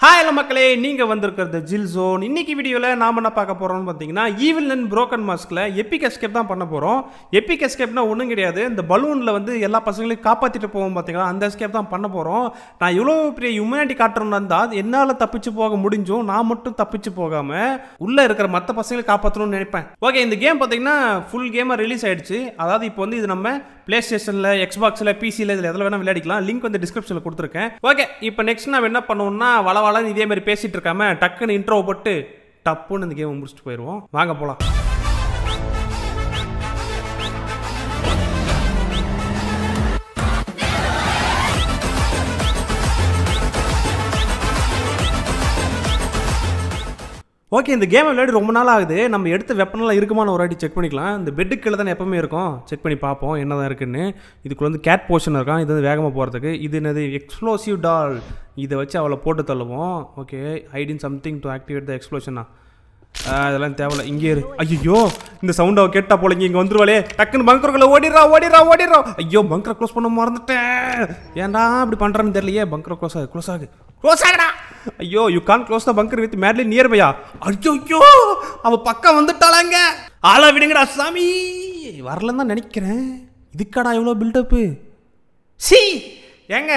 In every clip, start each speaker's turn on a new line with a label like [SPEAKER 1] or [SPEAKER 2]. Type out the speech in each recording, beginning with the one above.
[SPEAKER 1] Hi, hello மக்களே நீங்கள் வந்திருக்கிறது ஜில் ஜோன் இன்னைக்கு வீடியோவில் நாம் என்ன பார்க்க போகிறோம்னு பார்த்தீங்கன்னா ஈவில் அண்ட் ப்ரோக்கன் மாஸ்கில் எப்பிக் எஸ்கேப் தான் பண்ண போகிறோம் எப்பிக் எஸ்கேப்னா ஒன்றும் கிடையாது இந்த பலூனில் வந்து எல்லா பசங்களையும் காப்பாற்றிட்டு போவோம் பார்த்தீங்களா அந்த எஸ்கேப் தான் பண்ண போகிறோம் நான் இவ்வளோ பெரிய ஹியூமனிட்டி காட்டுறோம்னு அது என்னால் தப்பிச்சு போக முடிஞ்சும் நான் மட்டும் தப்பிச்சு போகாமல் உள்ளே இருக்கிற மற்ற பசங்களை காப்பாற்றணும்னு நினைப்பேன் ஓகே இந்த கேம் பார்த்தீங்கன்னா ஃபுல் கேமாக ரிலீஸ் ஆகிடுச்சு அதாவது இப்போ வந்து இது நம்ம பிளே ஸ்டேஷனில் எக்ஸ்பாக்ஸில் பிசியில் இதில் எதில் வேணால் விளையாடிக்கலாம் லிங்க் வந்து டிஸ்கிரிப்ஷனில் கொடுத்துருக்கேன் ஓகே இப்போ நெக்ஸ்ட் நான் என்ன பண்ணுவோம்னா வள வள இதே மாதிரி பேசிட்டு இருக்காம டக்குன்னு இன்ட்ரோ போட்டு டப்புன்னு இந்த கேம் முடிச்சுட்டு போயிடுவோம் வாங்க போலாம் ஓகே இந்த கேம் விளையாடி ரொம்ப நாள் ஆகுது நம்ம எடுத்த வெப்பனெல்லாம் இருக்குமான ஒரு வாட்டி செக் பண்ணிக்கலாம் இந்த பெட்டுக்கு தானே எப்பவுமே இருக்கும் செக் பண்ணி பார்ப்போம் என்ன தான் இருக்குன்னு இதுக்குள்ள வந்து கேட் போர்ஷன் இருக்கான் இது வந்து வேகமாக போகிறதுக்கு இது என்னது எக்ஸ்ப்ளோசிவ் டால் இதை வச்சு அவளை போட்டு தள்ளுவோம் ஓகே ஐடின் சம்திங் டு ஆக்டிவேட் த எக்ஸ்ப்ளோஷனா அதெல்லாம் தேவையில்ல இங்கே இரு ஐயோ இந்த சவுண்டை கேட்டா போல இங்கே வந்துருவாளே டக்குன்னு பங்கருக்குள்ளே ஓடிடுறா ஓடிடுறா ஓடிடுறா ஐயோ பங்கரை க்ளோஸ் பண்ண மறந்துட்டேன் ஏன்டா அப்படி பண்ணுறான்னு தெரியலையே பங்கரை க்ளோஸ் ஆகு க்ளோஸ் ஆகு க்ளோஸ் ஆகடா ஐயோ you can close the bunker with madly near பையா ஐயோ அவ பக்கம் வந்துட்டாளாங்க ஆளா விடுங்கடா சாமி வரலன்னு தான் நினைக்கிறேன் இதுக்காடா எவ்வளோ பில்டப்பு சி ஏங்க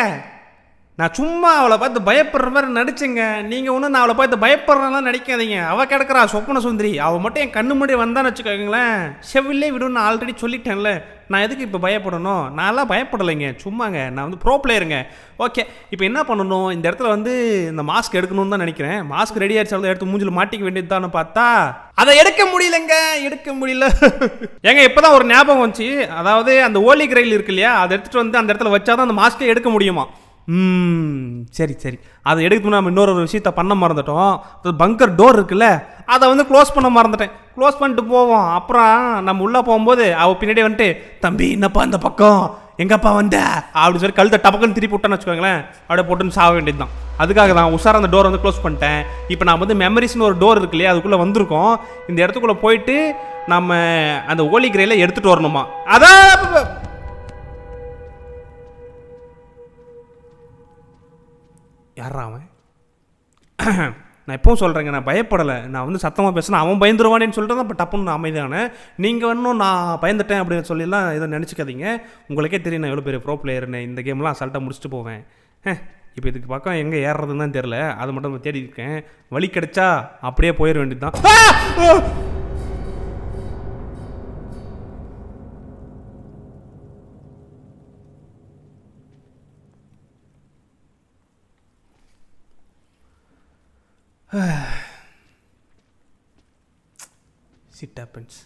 [SPEAKER 1] நான் சும்மா அவளை பார்த்து பயப்படுற மாதிரி நடிச்சேங்க நீங்கள் ஒன்றும் நான் அவளை பார்த்து பயப்படுறதெல்லாம் நடிக்காதீங்க அவள் கிடக்குறா சொப்பன சுந்தரி அவள் மட்டும் என் கண்ணு முன்னாடி வந்தான்னு வச்சுக்கோங்களேன் செவிலே விடுன்னு ஆல்ரெடி சொல்லிட்டேன்ல நான் எதுக்கு இப்போ பயப்படணும் நான்லாம் பயப்படலைங்க சும்மாங்க நான் வந்து ப்ரோ பிளேயருங்க ஓகே இப்போ என்ன பண்ணணும் இந்த இடத்துல வந்து இந்த மாஸ்க் எடுக்கணும்னு தான் நினைக்கிறேன் மாஸ்க் ரெடி ஆயிடுச்சாலும் எடுத்து மூஞ்சில் மாட்டிக்க வேண்டியது பார்த்தா அதை எடுக்க முடியலங்க எடுக்க முடியல ஏங்க தான் ஒரு ஞாபகம் வந்துச்சு அதாவது அந்த ஓலி கிரையில் இருக்கு இல்லையா அதை எடுத்துகிட்டு வந்து அந்த இடத்துல வச்சாதான் அந்த மாஸ்க்கே எடுக்க முடியுமா சரி சரி அதை எடுக்கணும் நம்ம இன்னொரு ஒரு விஷயத்த பண்ண மறந்துட்டோம் பங்கர் டோர் இருக்குல்ல அதை வந்து க்ளோஸ் பண்ண மறந்துட்டேன் க்ளோஸ் பண்ணிட்டு போவோம் அப்புறம் நம்ம உள்ளே போகும்போது அவள் பின்னாடி வந்துட்டு தம்பி என்னப்பா அந்த பக்கம் எங்கப்பா வந்த அப்படின்னு சொல்லி கழுத்தை டபக்குன்னு திருப்பி விட்டேன்னு வச்சுக்கோங்களேன் அப்படியே போட்டுன்னு சாக வேண்டியது தான் அதுக்காக தான் உஷார் அந்த டோர் வந்து க்ளோஸ் பண்ணிட்டேன் இப்போ நான் வந்து மெமரிஸ்னு ஒரு டோர் இருக்கு இல்லையா அதுக்குள்ளே வந்திருக்கோம் இந்த இடத்துக்குள்ளே போயிட்டு நம்ம அந்த ஓலி கிரையில் எடுத்துகிட்டு வரணுமா அதான் யாரா அவன் நான் எப்பவும் சொல்கிறேங்க நான் பயப்படலை நான் வந்து சத்தமாக பேசினா அவன் பயந்துருவானேன்னு சொல்லிட்டு தான் இப்போ டப்புன்னு நான் அமைதியானே நீங்கள் இன்னும் நான் பயந்துட்டேன் அப்படின்னு சொல்லிலாம் எதுவும் நினச்சிக்காதீங்க உங்களுக்கே தெரியும் நான் எவ்வளோ பெரிய ப்ரோ பிளேயர்னு இந்த கேம்லாம் அசால்ட்டாக முடிச்சுட்டு போவேன் இப்போ இதுக்கு பக்கம் எங்கே ஏறுறதுன்னு தான் தெரில அது மட்டும் தேடி இருக்கேன் வழி கிடைச்சா அப்படியே போயிட வேண்டியது தான் சிட் ஆப்பன்ஸ்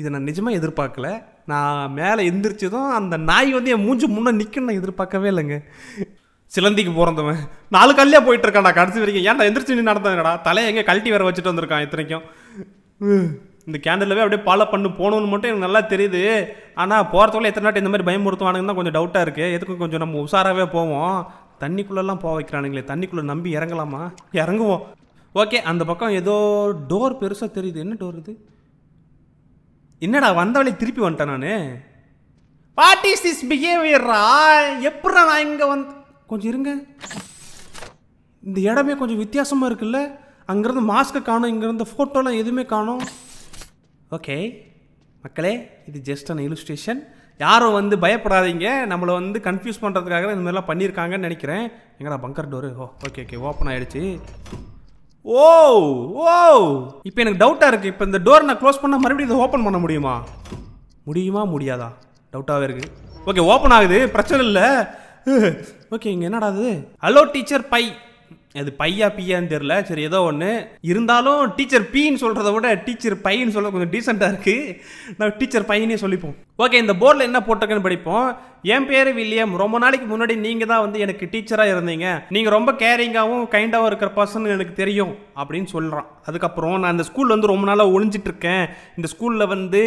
[SPEAKER 1] இதை நான் நிஜமாக எதிர்பார்க்கல நான் மேலே எந்திரிச்சதும் அந்த நாய் வந்து என் மூஞ்சி முன்னே நிற்கும் நான் எதிர்பார்க்கவே இல்லைங்க சிலந்திக்கு பிறந்தவன் நாலு கல்லையாக போயிட்டு இருக்கான்டா கடைசி வரைக்கும் ஏன்டா எந்திரிச்சு நீ நடந்ததுடா தலையை எங்கே கழட்டி வேற வச்சுட்டு வந்திருக்கான் இத்தனைக்கும் இந்த கேண்டலவே அப்படியே ஃபாலோ பண்ணு போகணும்னு மட்டும் எனக்கு நல்லா தெரியுது ஆனால் போகிறதுக்குள்ள எத்தனை நாட்டு இந்த மாதிரி பயமுறுத்துவானுங்கன்னு தான் கொஞ்சம் டவுட்டாக இருக்குது எதுக்கும் கொஞ்சம் நம்ம உஷாராகவே போவோம் தண்ணிக்குள்ளெல்லாம் போக வைக்கிறானுங்களே தண்ணிக்குள்ளே நம்பி இறங்கலாமா இறங்குவோம் ஓகே அந்த பக்கம் ஏதோ டோர் பெருசாக தெரியுது என்ன டோர் இது என்னடா வழி திருப்பி வந்துட்டேன் நான் வாட் இஸ் திஸ் பிஹேவியரா எப்படி நான் இங்கே வந்து கொஞ்சம் இருங்க இந்த இடமே கொஞ்சம் வித்தியாசமாக இருக்குல்ல அங்கேருந்து மாஸ்க்கை காணும் இங்கேருந்து ஃபோட்டோலாம் எதுவுமே காணும் ஓகே மக்களே இது ஜஸ்ட் அன் இலுஸ்ட்ரேஷன் யாரும் வந்து பயப்படாதீங்க நம்மளை வந்து கன்ஃபியூஸ் பண்ணுறதுக்காக இந்த மாதிரிலாம் பண்ணியிருக்காங்கன்னு நினைக்கிறேன் எங்கடா பங்கர் டோரு ஓ ஓகே ஓகே ஓப்பன் ஆகிடுச்சு ஓ ஓ இப்போ எனக்கு டவுட்டாக இருக்குது இப்போ இந்த டோர் நான் க்ளோஸ் பண்ணால் மறுபடியும் இதை ஓப்பன் பண்ண முடியுமா முடியுமா முடியாதா டவுட்டாகவே இருக்குது ஓகே ஓப்பன் ஆகுது பிரச்சனை இல்லை ஓகே இங்கே என்னடா அது ஹலோ டீச்சர் பை அது பையா பியான்னு தெரில சரி ஏதோ ஒன்று இருந்தாலும் டீச்சர் பீன்னு சொல்கிறத விட டீச்சர் பையன்னு சொல்ல கொஞ்சம் டீசெண்டாக இருக்குது நான் டீச்சர் பையனே சொல்லிப்போம் ஓகே இந்த போர்டில் என்ன போட்டிருக்குன்னு படிப்போம் என் பேர் வில்லியம் ரொம்ப நாளைக்கு முன்னாடி நீங்கள் தான் வந்து எனக்கு டீச்சராக இருந்தீங்க நீங்கள் ரொம்ப கேரிங்காகவும் கைண்டாகவும் இருக்கிற பர்சன் எனக்கு தெரியும் அப்படின்னு சொல்கிறான் அதுக்கப்புறம் நான் இந்த ஸ்கூலில் வந்து ரொம்ப நாளாக ஒழிஞ்சிட்டு இருக்கேன் இந்த ஸ்கூலில் வந்து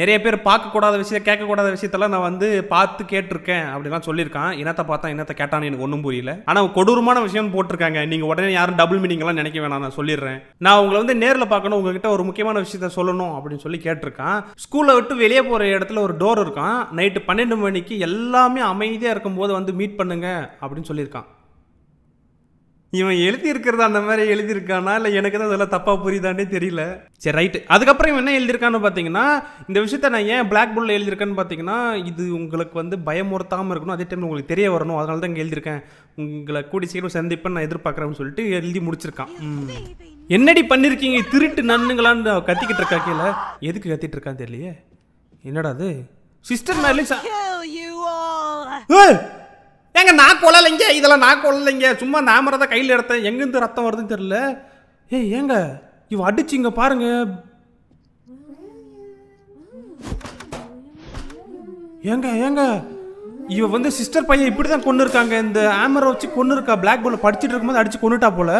[SPEAKER 1] நிறைய பேர் பார்க்கக்கூடாத விஷயம் கேட்கக்கூடாத விஷயத்தெல்லாம் நான் வந்து பார்த்து கேட்டிருக்கேன் அப்படிலாம் சொல்லியிருக்கான் என்னத்தை பார்த்தா என்னத்தை கேட்டான்னு எனக்கு ஒன்றும் புரியல ஆனால் கொடூரமான விஷயம் போட்டிருக்காங்க நீங்கள் உடனே யாரும் டபுள் மீனிங்லாம் நினைக்க வேணாம் நான் சொல்லிடுறேன் நான் உங்களை வந்து நேரில் பார்க்கணும் உங்ககிட்ட ஒரு முக்கியமான விஷயத்த சொல்லணும் அப்படின்னு சொல்லி கேட்டிருக்கான் ஸ்கூலை விட்டு வெளியே போகிற இடத்துல ஒரு டோர் இருக்கான் நைட்டு பன்னெண்டு மணிக்கு எல்லாம் எல்லாமே அமைதியாக இருக்கும்போது வந்து மீட் பண்ணுங்க அப்படின்னு சொல்லியிருக்கான் இவன் எழுதியிருக்கிறது அந்த மாதிரி எழுதியிருக்கானா இல்லை எனக்கு தான் அதெல்லாம் தப்பாக புரியுதானே தெரியல சரி ரைட்டு அதுக்கப்புறம் இவன் என்ன எழுதியிருக்கான்னு பார்த்தீங்கன்னா இந்த விஷயத்த நான் ஏன் பிளாக் போர்டில் எழுதியிருக்கேன்னு பார்த்தீங்கன்னா இது உங்களுக்கு வந்து பயமுறுத்தாமல் இருக்கணும் அதே டைம் உங்களுக்கு தெரிய வரணும் அதனால தான் இங்கே எழுதியிருக்கேன் உங்களை கூடி சீக்கிரம் சந்திப்பேன் நான் எதிர்பார்க்குறேன்னு சொல்லிட்டு எழுதி முடிச்சிருக்கான் என்னடி பண்ணியிருக்கீங்க திருட்டு நன்னுங்களான்னு கத்திக்கிட்டு இருக்கா கீழே எதுக்கு கத்திட்டு இருக்கான்னு தெரியலையே என்னடா அது சிஸ்டர் மேலே ஏங்க நான் கொல்லலைங்க இதெல்லாம் நான் கொல்லலைங்க சும்மா நாமரத கையில் எடுத்தேன் எங்கேருந்து ரத்தம் வருதுன்னு தெரில ஏய் ஏங்க இவ அடிச்சு இங்கே பாருங்க ஏங்க ஏங்க இவ வந்து சிஸ்டர் பையன் இப்படி தான் கொண்டு இருக்காங்க இந்த ஆமரை வச்சு கொண்டு இருக்கா பிளாக் போர்டில் படிச்சுட்டு இருக்கும்போது அடிச்சு கொண்டுட்டா போல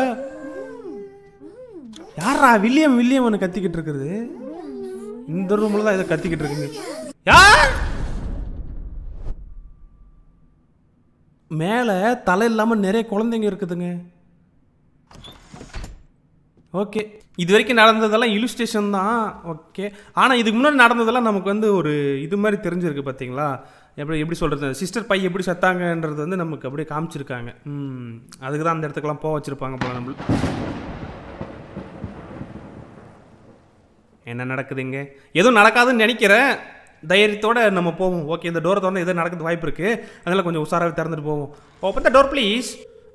[SPEAKER 1] யாரா வில்லியம் வில்லியம் கத்திக்கிட்டு இருக்குது இந்த ரூமில் தான் இதை கத்திக்கிட்டு இருக்குது யார் மேலே தலை இல்லாமல் நிறைய குழந்தைங்க இருக்குதுங்க ஓகே இது வரைக்கும் நடந்ததெல்லாம் ஸ்டேஷன் தான் ஓகே ஆனால் இதுக்கு முன்னாடி நடந்ததெல்லாம் நமக்கு வந்து ஒரு இது மாதிரி தெரிஞ்சிருக்கு பார்த்தீங்களா எப்படி எப்படி சொல்கிறது சிஸ்டர் பை எப்படி செத்தாங்கன்றது வந்து நமக்கு அப்படியே காமிச்சிருக்காங்க ம் அதுக்கு தான் அந்த இடத்துக்கெல்லாம் போக வச்சுருப்பாங்க போல நம்ம என்ன நடக்குதுங்க எதுவும் நடக்காதுன்னு நினைக்கிறேன் தைரியத்தோட நம்ம போவோம் ஓகே இந்த டோரை திறந்து எதுவும் நடக்கிறது வாய்ப்பு இருக்குது அதனால் கொஞ்சம் உஷாராக திறந்துட்டு போவோம் ஓப்பன் த டோர் ப்ளீஸ்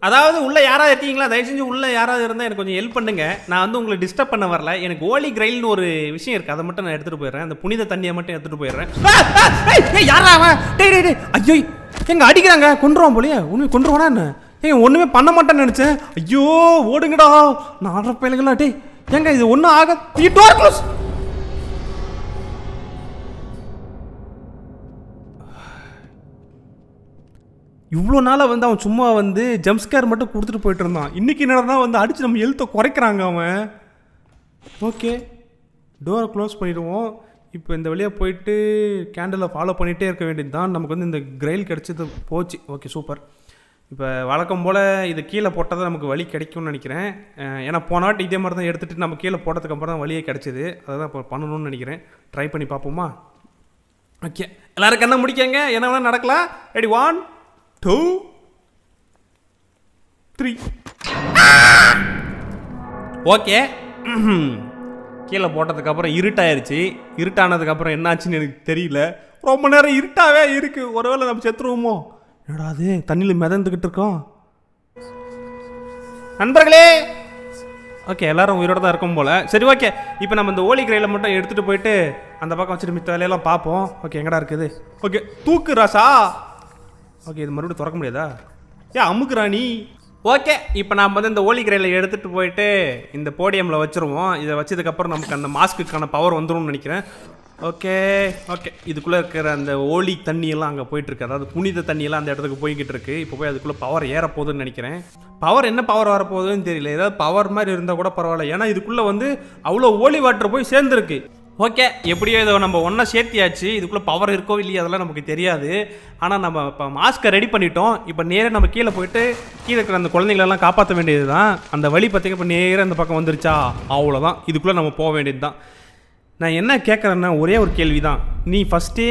[SPEAKER 1] அதாவது உள்ளே யாராவது இருக்கீங்களா தயவு செஞ்சு உள்ளே யாராவது இருந்தால் எனக்கு கொஞ்சம் ஹெல்ப் பண்ணுங்க நான் வந்து உங்களை டிஸ்டர்ப் பண்ண வரல எனக்கு ஓலி கிரைல்னு ஒரு விஷயம் இருக்குது அதை மட்டும் நான் எடுத்துகிட்டு போயிடுறேன் அந்த புனித தண்ணியை மட்டும் எடுத்துகிட்டு போயிடுறேன் யாரா அவன் டே டே ஐயோ எங்க அடிக்கிறாங்க கொண்டுருவோம் போலியே உண்மை கொண்டுருவானா என்ன ஏங்க ஒன்றுமே பண்ண மாட்டேன்னு நினச்சேன் ஐயோ ஓடுங்கடா நான் ஆடுற பயிலுங்களா டே ஏங்க இது ஒன்றும் ஆக டோர் இவ்வளோ நாளாக வந்து அவன் சும்மா வந்து ஜம்ஸ்கேர் மட்டும் கொடுத்துட்டு போயிட்டு இருந்தான் இன்றைக்கி என்னடா வந்து அடித்து நம்ம எழுத்தை குறைக்கிறாங்க அவன் ஓகே டோரை க்ளோஸ் பண்ணிவிடுவோம் இப்போ இந்த வழியாக போயிட்டு கேண்டலை ஃபாலோ பண்ணிகிட்டே இருக்க வேண்டியது தான் நமக்கு வந்து இந்த கிரைல் கிடச்சது போச்சு ஓகே சூப்பர் இப்போ வழக்கம் போல் இதை கீழே போட்டால் தான் நமக்கு வழி கிடைக்கும்னு நினைக்கிறேன் ஏன்னா போனாட்டு இதே மாதிரி தான் எடுத்துகிட்டு நம்ம கீழே போட்டதுக்கு அப்புறம் தான் வழியே கிடச்சிது அதை தான் இப்போ பண்ணணும்னு நினைக்கிறேன் ட்ரை பண்ணி பார்ப்போமா ஓகே எல்லோரும் கண்ணை முடிக்கங்க என்ன வேணால் நடக்கலாம் ready one two three okay கீழே போட்டதுக்கப்புறம் இருட்டாயிருச்சு இருட்டானதுக்கப்புறம் என்னாச்சுன்னு எனக்கு தெரியல ரொம்ப நேரம் இருட்டாவே இருக்குது ஒருவேளை நம்ம செத்துருவோமோ என்னடா தண்ணியில் மிதந்துக்கிட்டு இருக்கோம் நண்பர்களே ஓகே எல்லாரும் உயிரோட தான் இருக்கும் போல் சரி ஓகே இப்போ நம்ம இந்த ஓலி கிரையில் மட்டும் எடுத்துகிட்டு போயிட்டு அந்த பக்கம் வச்சுட்டு மித்த வேலையெல்லாம் பார்ப்போம் ஓகே எங்கடா இருக்குது ஓகே தூக்கு ராசா ஓகே இது மறுபடியும் திறக்க முடியாதா ஏ அமுக்கு ராணி ஓகே இப்போ நாம் வந்து இந்த ஓலி கிரையில் எடுத்துகிட்டு போயிட்டு இந்த போடியமில் வச்சுருவோம் இதை வச்சதுக்கப்புறம் நமக்கு அந்த மாஸ்க்குக்கான பவர் வந்துடும் நினைக்கிறேன் ஓகே ஓகே இதுக்குள்ளே இருக்கிற அந்த ஓலி தண்ணியெல்லாம் அங்கே போயிட்டுருக்கு அதாவது புனித தண்ணியெல்லாம் அந்த இடத்துக்கு போய்கிட்டு இருக்கு இப்போ போய் அதுக்குள்ளே பவர் ஏறப்போகுதுன்னு நினைக்கிறேன் பவர் என்ன பவர் வரப்போகுதுன்னு தெரியல ஏதாவது பவர் மாதிரி இருந்தால் கூட பரவாயில்ல ஏன்னா இதுக்குள்ளே வந்து அவ்வளோ ஓலி வாட்டர் போய் சேர்ந்துருக்கு ஓகே எப்படியோ இதை நம்ம ஒன்றா சேர்த்தியாச்சு இதுக்குள்ளே பவர் இருக்கோ இல்லையோ அதெல்லாம் நமக்கு தெரியாது ஆனால் நம்ம இப்போ மாஸ்க்கை ரெடி பண்ணிட்டோம் இப்போ நேராக நம்ம கீழே போயிட்டு கீழே இருக்கிற அந்த குழந்தைங்களெல்லாம் காப்பாற்ற வேண்டியது தான் அந்த வழி பார்த்திங்க இப்போ நேராக அந்த பக்கம் வந்துருச்சா அவ்வளோதான் இதுக்குள்ளே நம்ம போக வேண்டியது தான் நான் என்ன கேட்குறேன்னா ஒரே ஒரு கேள்வி தான் நீ ஃபஸ்ட்டே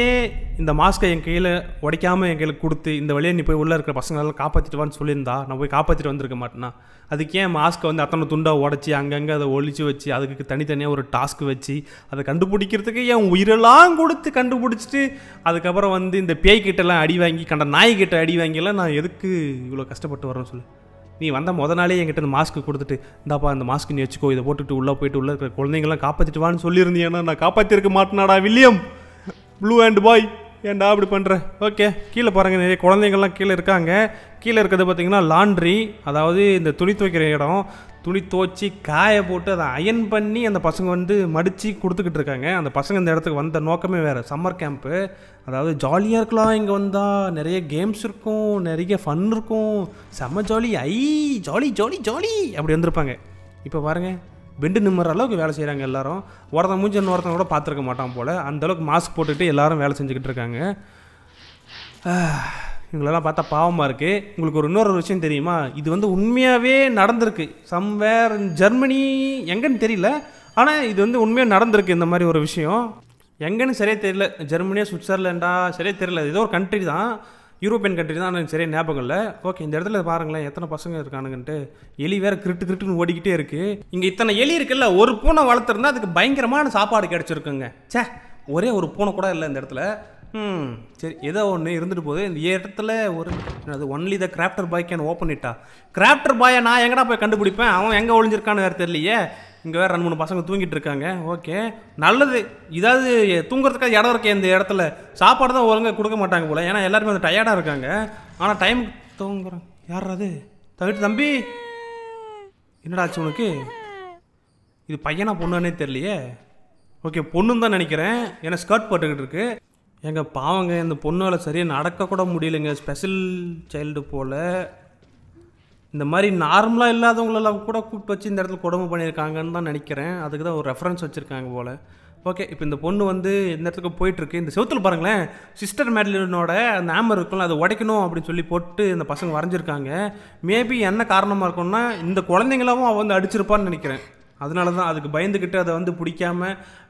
[SPEAKER 1] இந்த மாஸ்க்கை என் கையில் உடைக்காமல் என் கையில் கொடுத்து இந்த வழியை நீ போய் உள்ளே இருக்கிற பசங்களெல்லாம் காப்பாற்றிட்டு வான்னு சொல்லியிருந்தா நான் போய் காப்பாற்றிட்டு வந்திருக்க மாட்டேன்னா அதுக்கு ஏன் மாஸ்க்கை வந்து அத்தனை துண்டாக உடச்சி அங்கங்கே அதை ஒழிச்சு வச்சு அதுக்கு தனித்தனியாக ஒரு டாஸ்க் வச்சு அதை கண்டுபிடிக்கிறதுக்கு என் உயிரெல்லாம் கொடுத்து கண்டுபிடிச்சிட்டு அதுக்கப்புறம் வந்து இந்த பேய்கிட்டலாம் அடி வாங்கி கண்ட நாய்கிட்ட அடி வாங்கியெல்லாம் நான் எதுக்கு இவ்வளோ கஷ்டப்பட்டு வரேன்னு சொல்லு நீ வந்த முத நாளே என்கிட்ட இந்த மாஸ்க்கு கொடுத்துட்டு இந்தாப்பா இந்த மாஸ்க்கு நீ வச்சுக்கோ இதை போட்டுட்டு உள்ளே போயிட்டு உள்ளே இருக்கிற குழந்தைங்களாம் காப்பாற்றிட்டு வான்னு சொல்லியிருந்தீங்கன்னா நான் காப்பாற்றிருக்க மாட்டேனாடா வில்லியம் ப்ளூ அண்ட் பாய் ஏன்டா அப்படி பண்ணுற ஓகே கீழே பாருங்கள் நிறைய குழந்தைங்கள்லாம் கீழே இருக்காங்க கீழே இருக்கிறது பார்த்திங்கன்னா லாண்ட்ரி அதாவது இந்த துணி துவைக்கிற இடம் துணி துவச்சி காய போட்டு அதை அயன் பண்ணி அந்த பசங்க வந்து மடித்து கொடுத்துக்கிட்டு இருக்காங்க அந்த பசங்க இந்த இடத்துக்கு வந்த நோக்கமே வேறு சம்மர் கேம்ப்பு அதாவது ஜாலியாக இருக்கலாம் இங்கே வந்தால் நிறைய கேம்ஸ் இருக்கும் நிறைய ஃபன் இருக்கும் செம்ம ஜாலி ஐ ஜாலி ஜாலி ஜாலி அப்படி வந்திருப்பாங்க இப்போ பாருங்கள் பெண்டு நிம்முற அளவுக்கு வேலை செய்கிறாங்க எல்லோரும் ஒருத்தன் மூஞ்சி இன்னொருத்தன் கூட பார்த்துருக்க மாட்டான் போல் அந்தளவுக்கு மாஸ்க் போட்டுக்கிட்டு எல்லோரும் வேலை செஞ்சுக்கிட்டு இருக்காங்க இவங்களெல்லாம் பார்த்தா பாவமாக இருக்குது உங்களுக்கு ஒரு இன்னொரு விஷயம் தெரியுமா இது வந்து உண்மையாகவே நடந்திருக்கு சம்வேர் ஜெர்மனி எங்கன்னு தெரியல ஆனால் இது வந்து உண்மையாக நடந்திருக்கு இந்த மாதிரி ஒரு விஷயம் எங்கன்னு சரியாக தெரியல ஜெர்மனியா சுவிட்சர்லேண்டா சரியாக தெரியல ஏதோ ஒரு கண்ட்ரி தான் யூரோப்பியன் கண்ட்ரி தான் எனக்கு சரியாக ஞாபகம் இல்லை ஓகே இந்த இடத்துல பாருங்களேன் எத்தனை பசங்க இருக்கானுங்கன்ட்டு எலி வேறு கிரிட்டு கிரிட்டுன்னு ஓடிக்கிட்டே இருக்குது இங்கே இத்தனை எலி இருக்குல்ல ஒரு பூனை வளர்த்துருந்தா அதுக்கு பயங்கரமான சாப்பாடு கிடச்சிருக்குங்க சே ஒரே ஒரு பூனை கூட இல்லை இந்த இடத்துல ம் சரி ஏதோ ஒன்று இருந்துட்டு போகுது இந்த இடத்துல ஒரு அது only the crafter boy can open இட்டா கிராப்டர் பாயை நான் எங்கடா போய் கண்டுபிடிப்பேன் அவன் எங்கே ஒளிஞ்சிருக்கான்னு வேறு தெரியலையே இங்கே வேறு ரெண்டு மூணு பசங்க தூங்கிட்டு இருக்காங்க ஓகே நல்லது இதாவது தூங்குறதுக்காக இடம் இருக்கே இந்த இடத்துல சாப்பாடு தான் ஒழுங்காக கொடுக்க மாட்டாங்க போல் ஏன்னா எல்லாருமே வந்து டயர்டாக இருக்காங்க ஆனால் டைம் தூங்குறோம் யார் அது தவிட்டு தம்பி என்னடா ஆச்சு உனக்கு இது பையனா பொண்ணுன்னே தெரியலையே ஓகே பொண்ணுன்னு தான் நினைக்கிறேன் ஏன்னா ஸ்கர்ட் போட்டுக்கிட்டு இருக்கு எங்கள் பாவங்க இந்த பொண்ணால் சரியாக நடக்கக்கூட முடியலைங்க ஸ்பெஷல் சைல்டு போல் இந்த மாதிரி நார்மலாக இல்லாதவங்களெல்லாம் கூட கூப்பிட்டு வச்சு இந்த இடத்துல குடும்பம் பண்ணியிருக்காங்கன்னு தான் நினைக்கிறேன் அதுக்கு தான் ஒரு ரெஃபரன்ஸ் வச்சுருக்காங்க போல் ஓகே இப்போ இந்த பொண்ணு வந்து இந்த இடத்துக்கு போயிட்டுருக்கு இந்த செவத்தில் பாருங்களேன் சிஸ்டர் மேட்லினோட அந்த ஆம்பர் இருக்கும்ல அதை உடைக்கணும் அப்படின்னு சொல்லி போட்டு இந்த பசங்க வரைஞ்சிருக்காங்க மேபி என்ன காரணமாக இருக்கும்னா இந்த குழந்தைங்களாவும் அவள் வந்து அடிச்சிருப்பான்னு நினைக்கிறேன் அதனால தான் அதுக்கு பயந்துக்கிட்டு அதை வந்து பிடிக்காம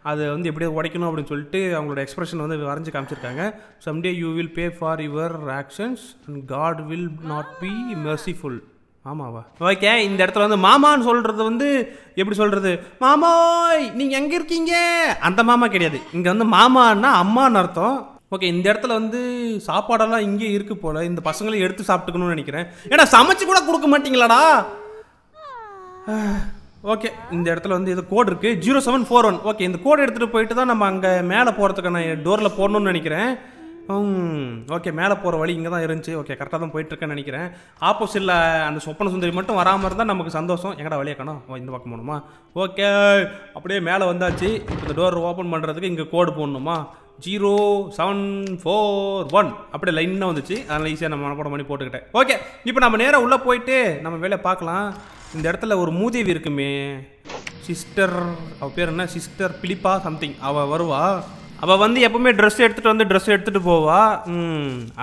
[SPEAKER 1] அதை வந்து எப்படியோ உடைக்கணும் அப்படின்னு சொல்லிட்டு அவங்களோட எக்ஸ்பிரஷன் வந்து வரைஞ்சி காமிச்சிருக்காங்க someday you will pay for your actions and god will not be merciful ஆமாவா ஓகே இந்த இடத்துல வந்து மாமான்னு சொல்கிறது வந்து எப்படி சொல்கிறது மாமாய் நீங்கள் எங்கே இருக்கீங்க அந்த மாமா கிடையாது இங்கே வந்து மாமான்னா அம்மான்னு அர்த்தம் ஓகே இந்த இடத்துல வந்து சாப்பாடெல்லாம் இங்கே இருக்கு போல் இந்த பசங்களையும் எடுத்து சாப்பிட்டுக்கணும்னு நினைக்கிறேன் ஏன்னா சமைச்சு கூட கொடுக்க மாட்டீங்களாடா ஓகே இந்த இடத்துல வந்து இது கோட் இருக்குது zero seven four one okay இந்த கோடு எடுத்துகிட்டு போயிட்டு தான் நம்ம அங்கே மேலே போகிறதுக்கான டோரில் போடணும்னு நினைக்கிறேன் ஓகே மேலே போகிற வழி இங்கே தான் இருந்துச்சு ஓகே கரெக்டாக தான் போயிட்டுருக்கேன்னு நினைக்கிறேன் ஆப்போசிட்டில் அந்த சொப்பன சுந்தரி மட்டும் வராமல் இருந்தால் நமக்கு சந்தோஷம் எங்கடா வழியை காணும் இந்த பக்கம் போகணுமா ஓகே அப்படியே மேலே வந்தாச்சு இப்போ இந்த டோர் ஓப்பன் பண்ணுறதுக்கு இங்கே கோடு போடணுமா ஜீரோ செவன் ஃபோர் ஒன் அப்படியே லைன் தான் வந்துச்சு அதனால் ஈஸியாக நம்ம மனப்படம் பண்ணி போட்டுக்கிட்டேன் ஓகே இப்போ நம்ம நேராக உள்ளே போயிட்டு நம்ம வேலையை பார்க்கலாம் இந்த இடத்துல ஒரு மூதேவி இருக்குமே சிஸ்டர் அவள் பேர் என்ன சிஸ்டர் பிலிப்பா சம்திங் அவள் வருவா அவள் வந்து எப்போவுமே ட்ரெஸ் எடுத்துகிட்டு வந்து ட்ரெஸ் எடுத்துகிட்டு போவா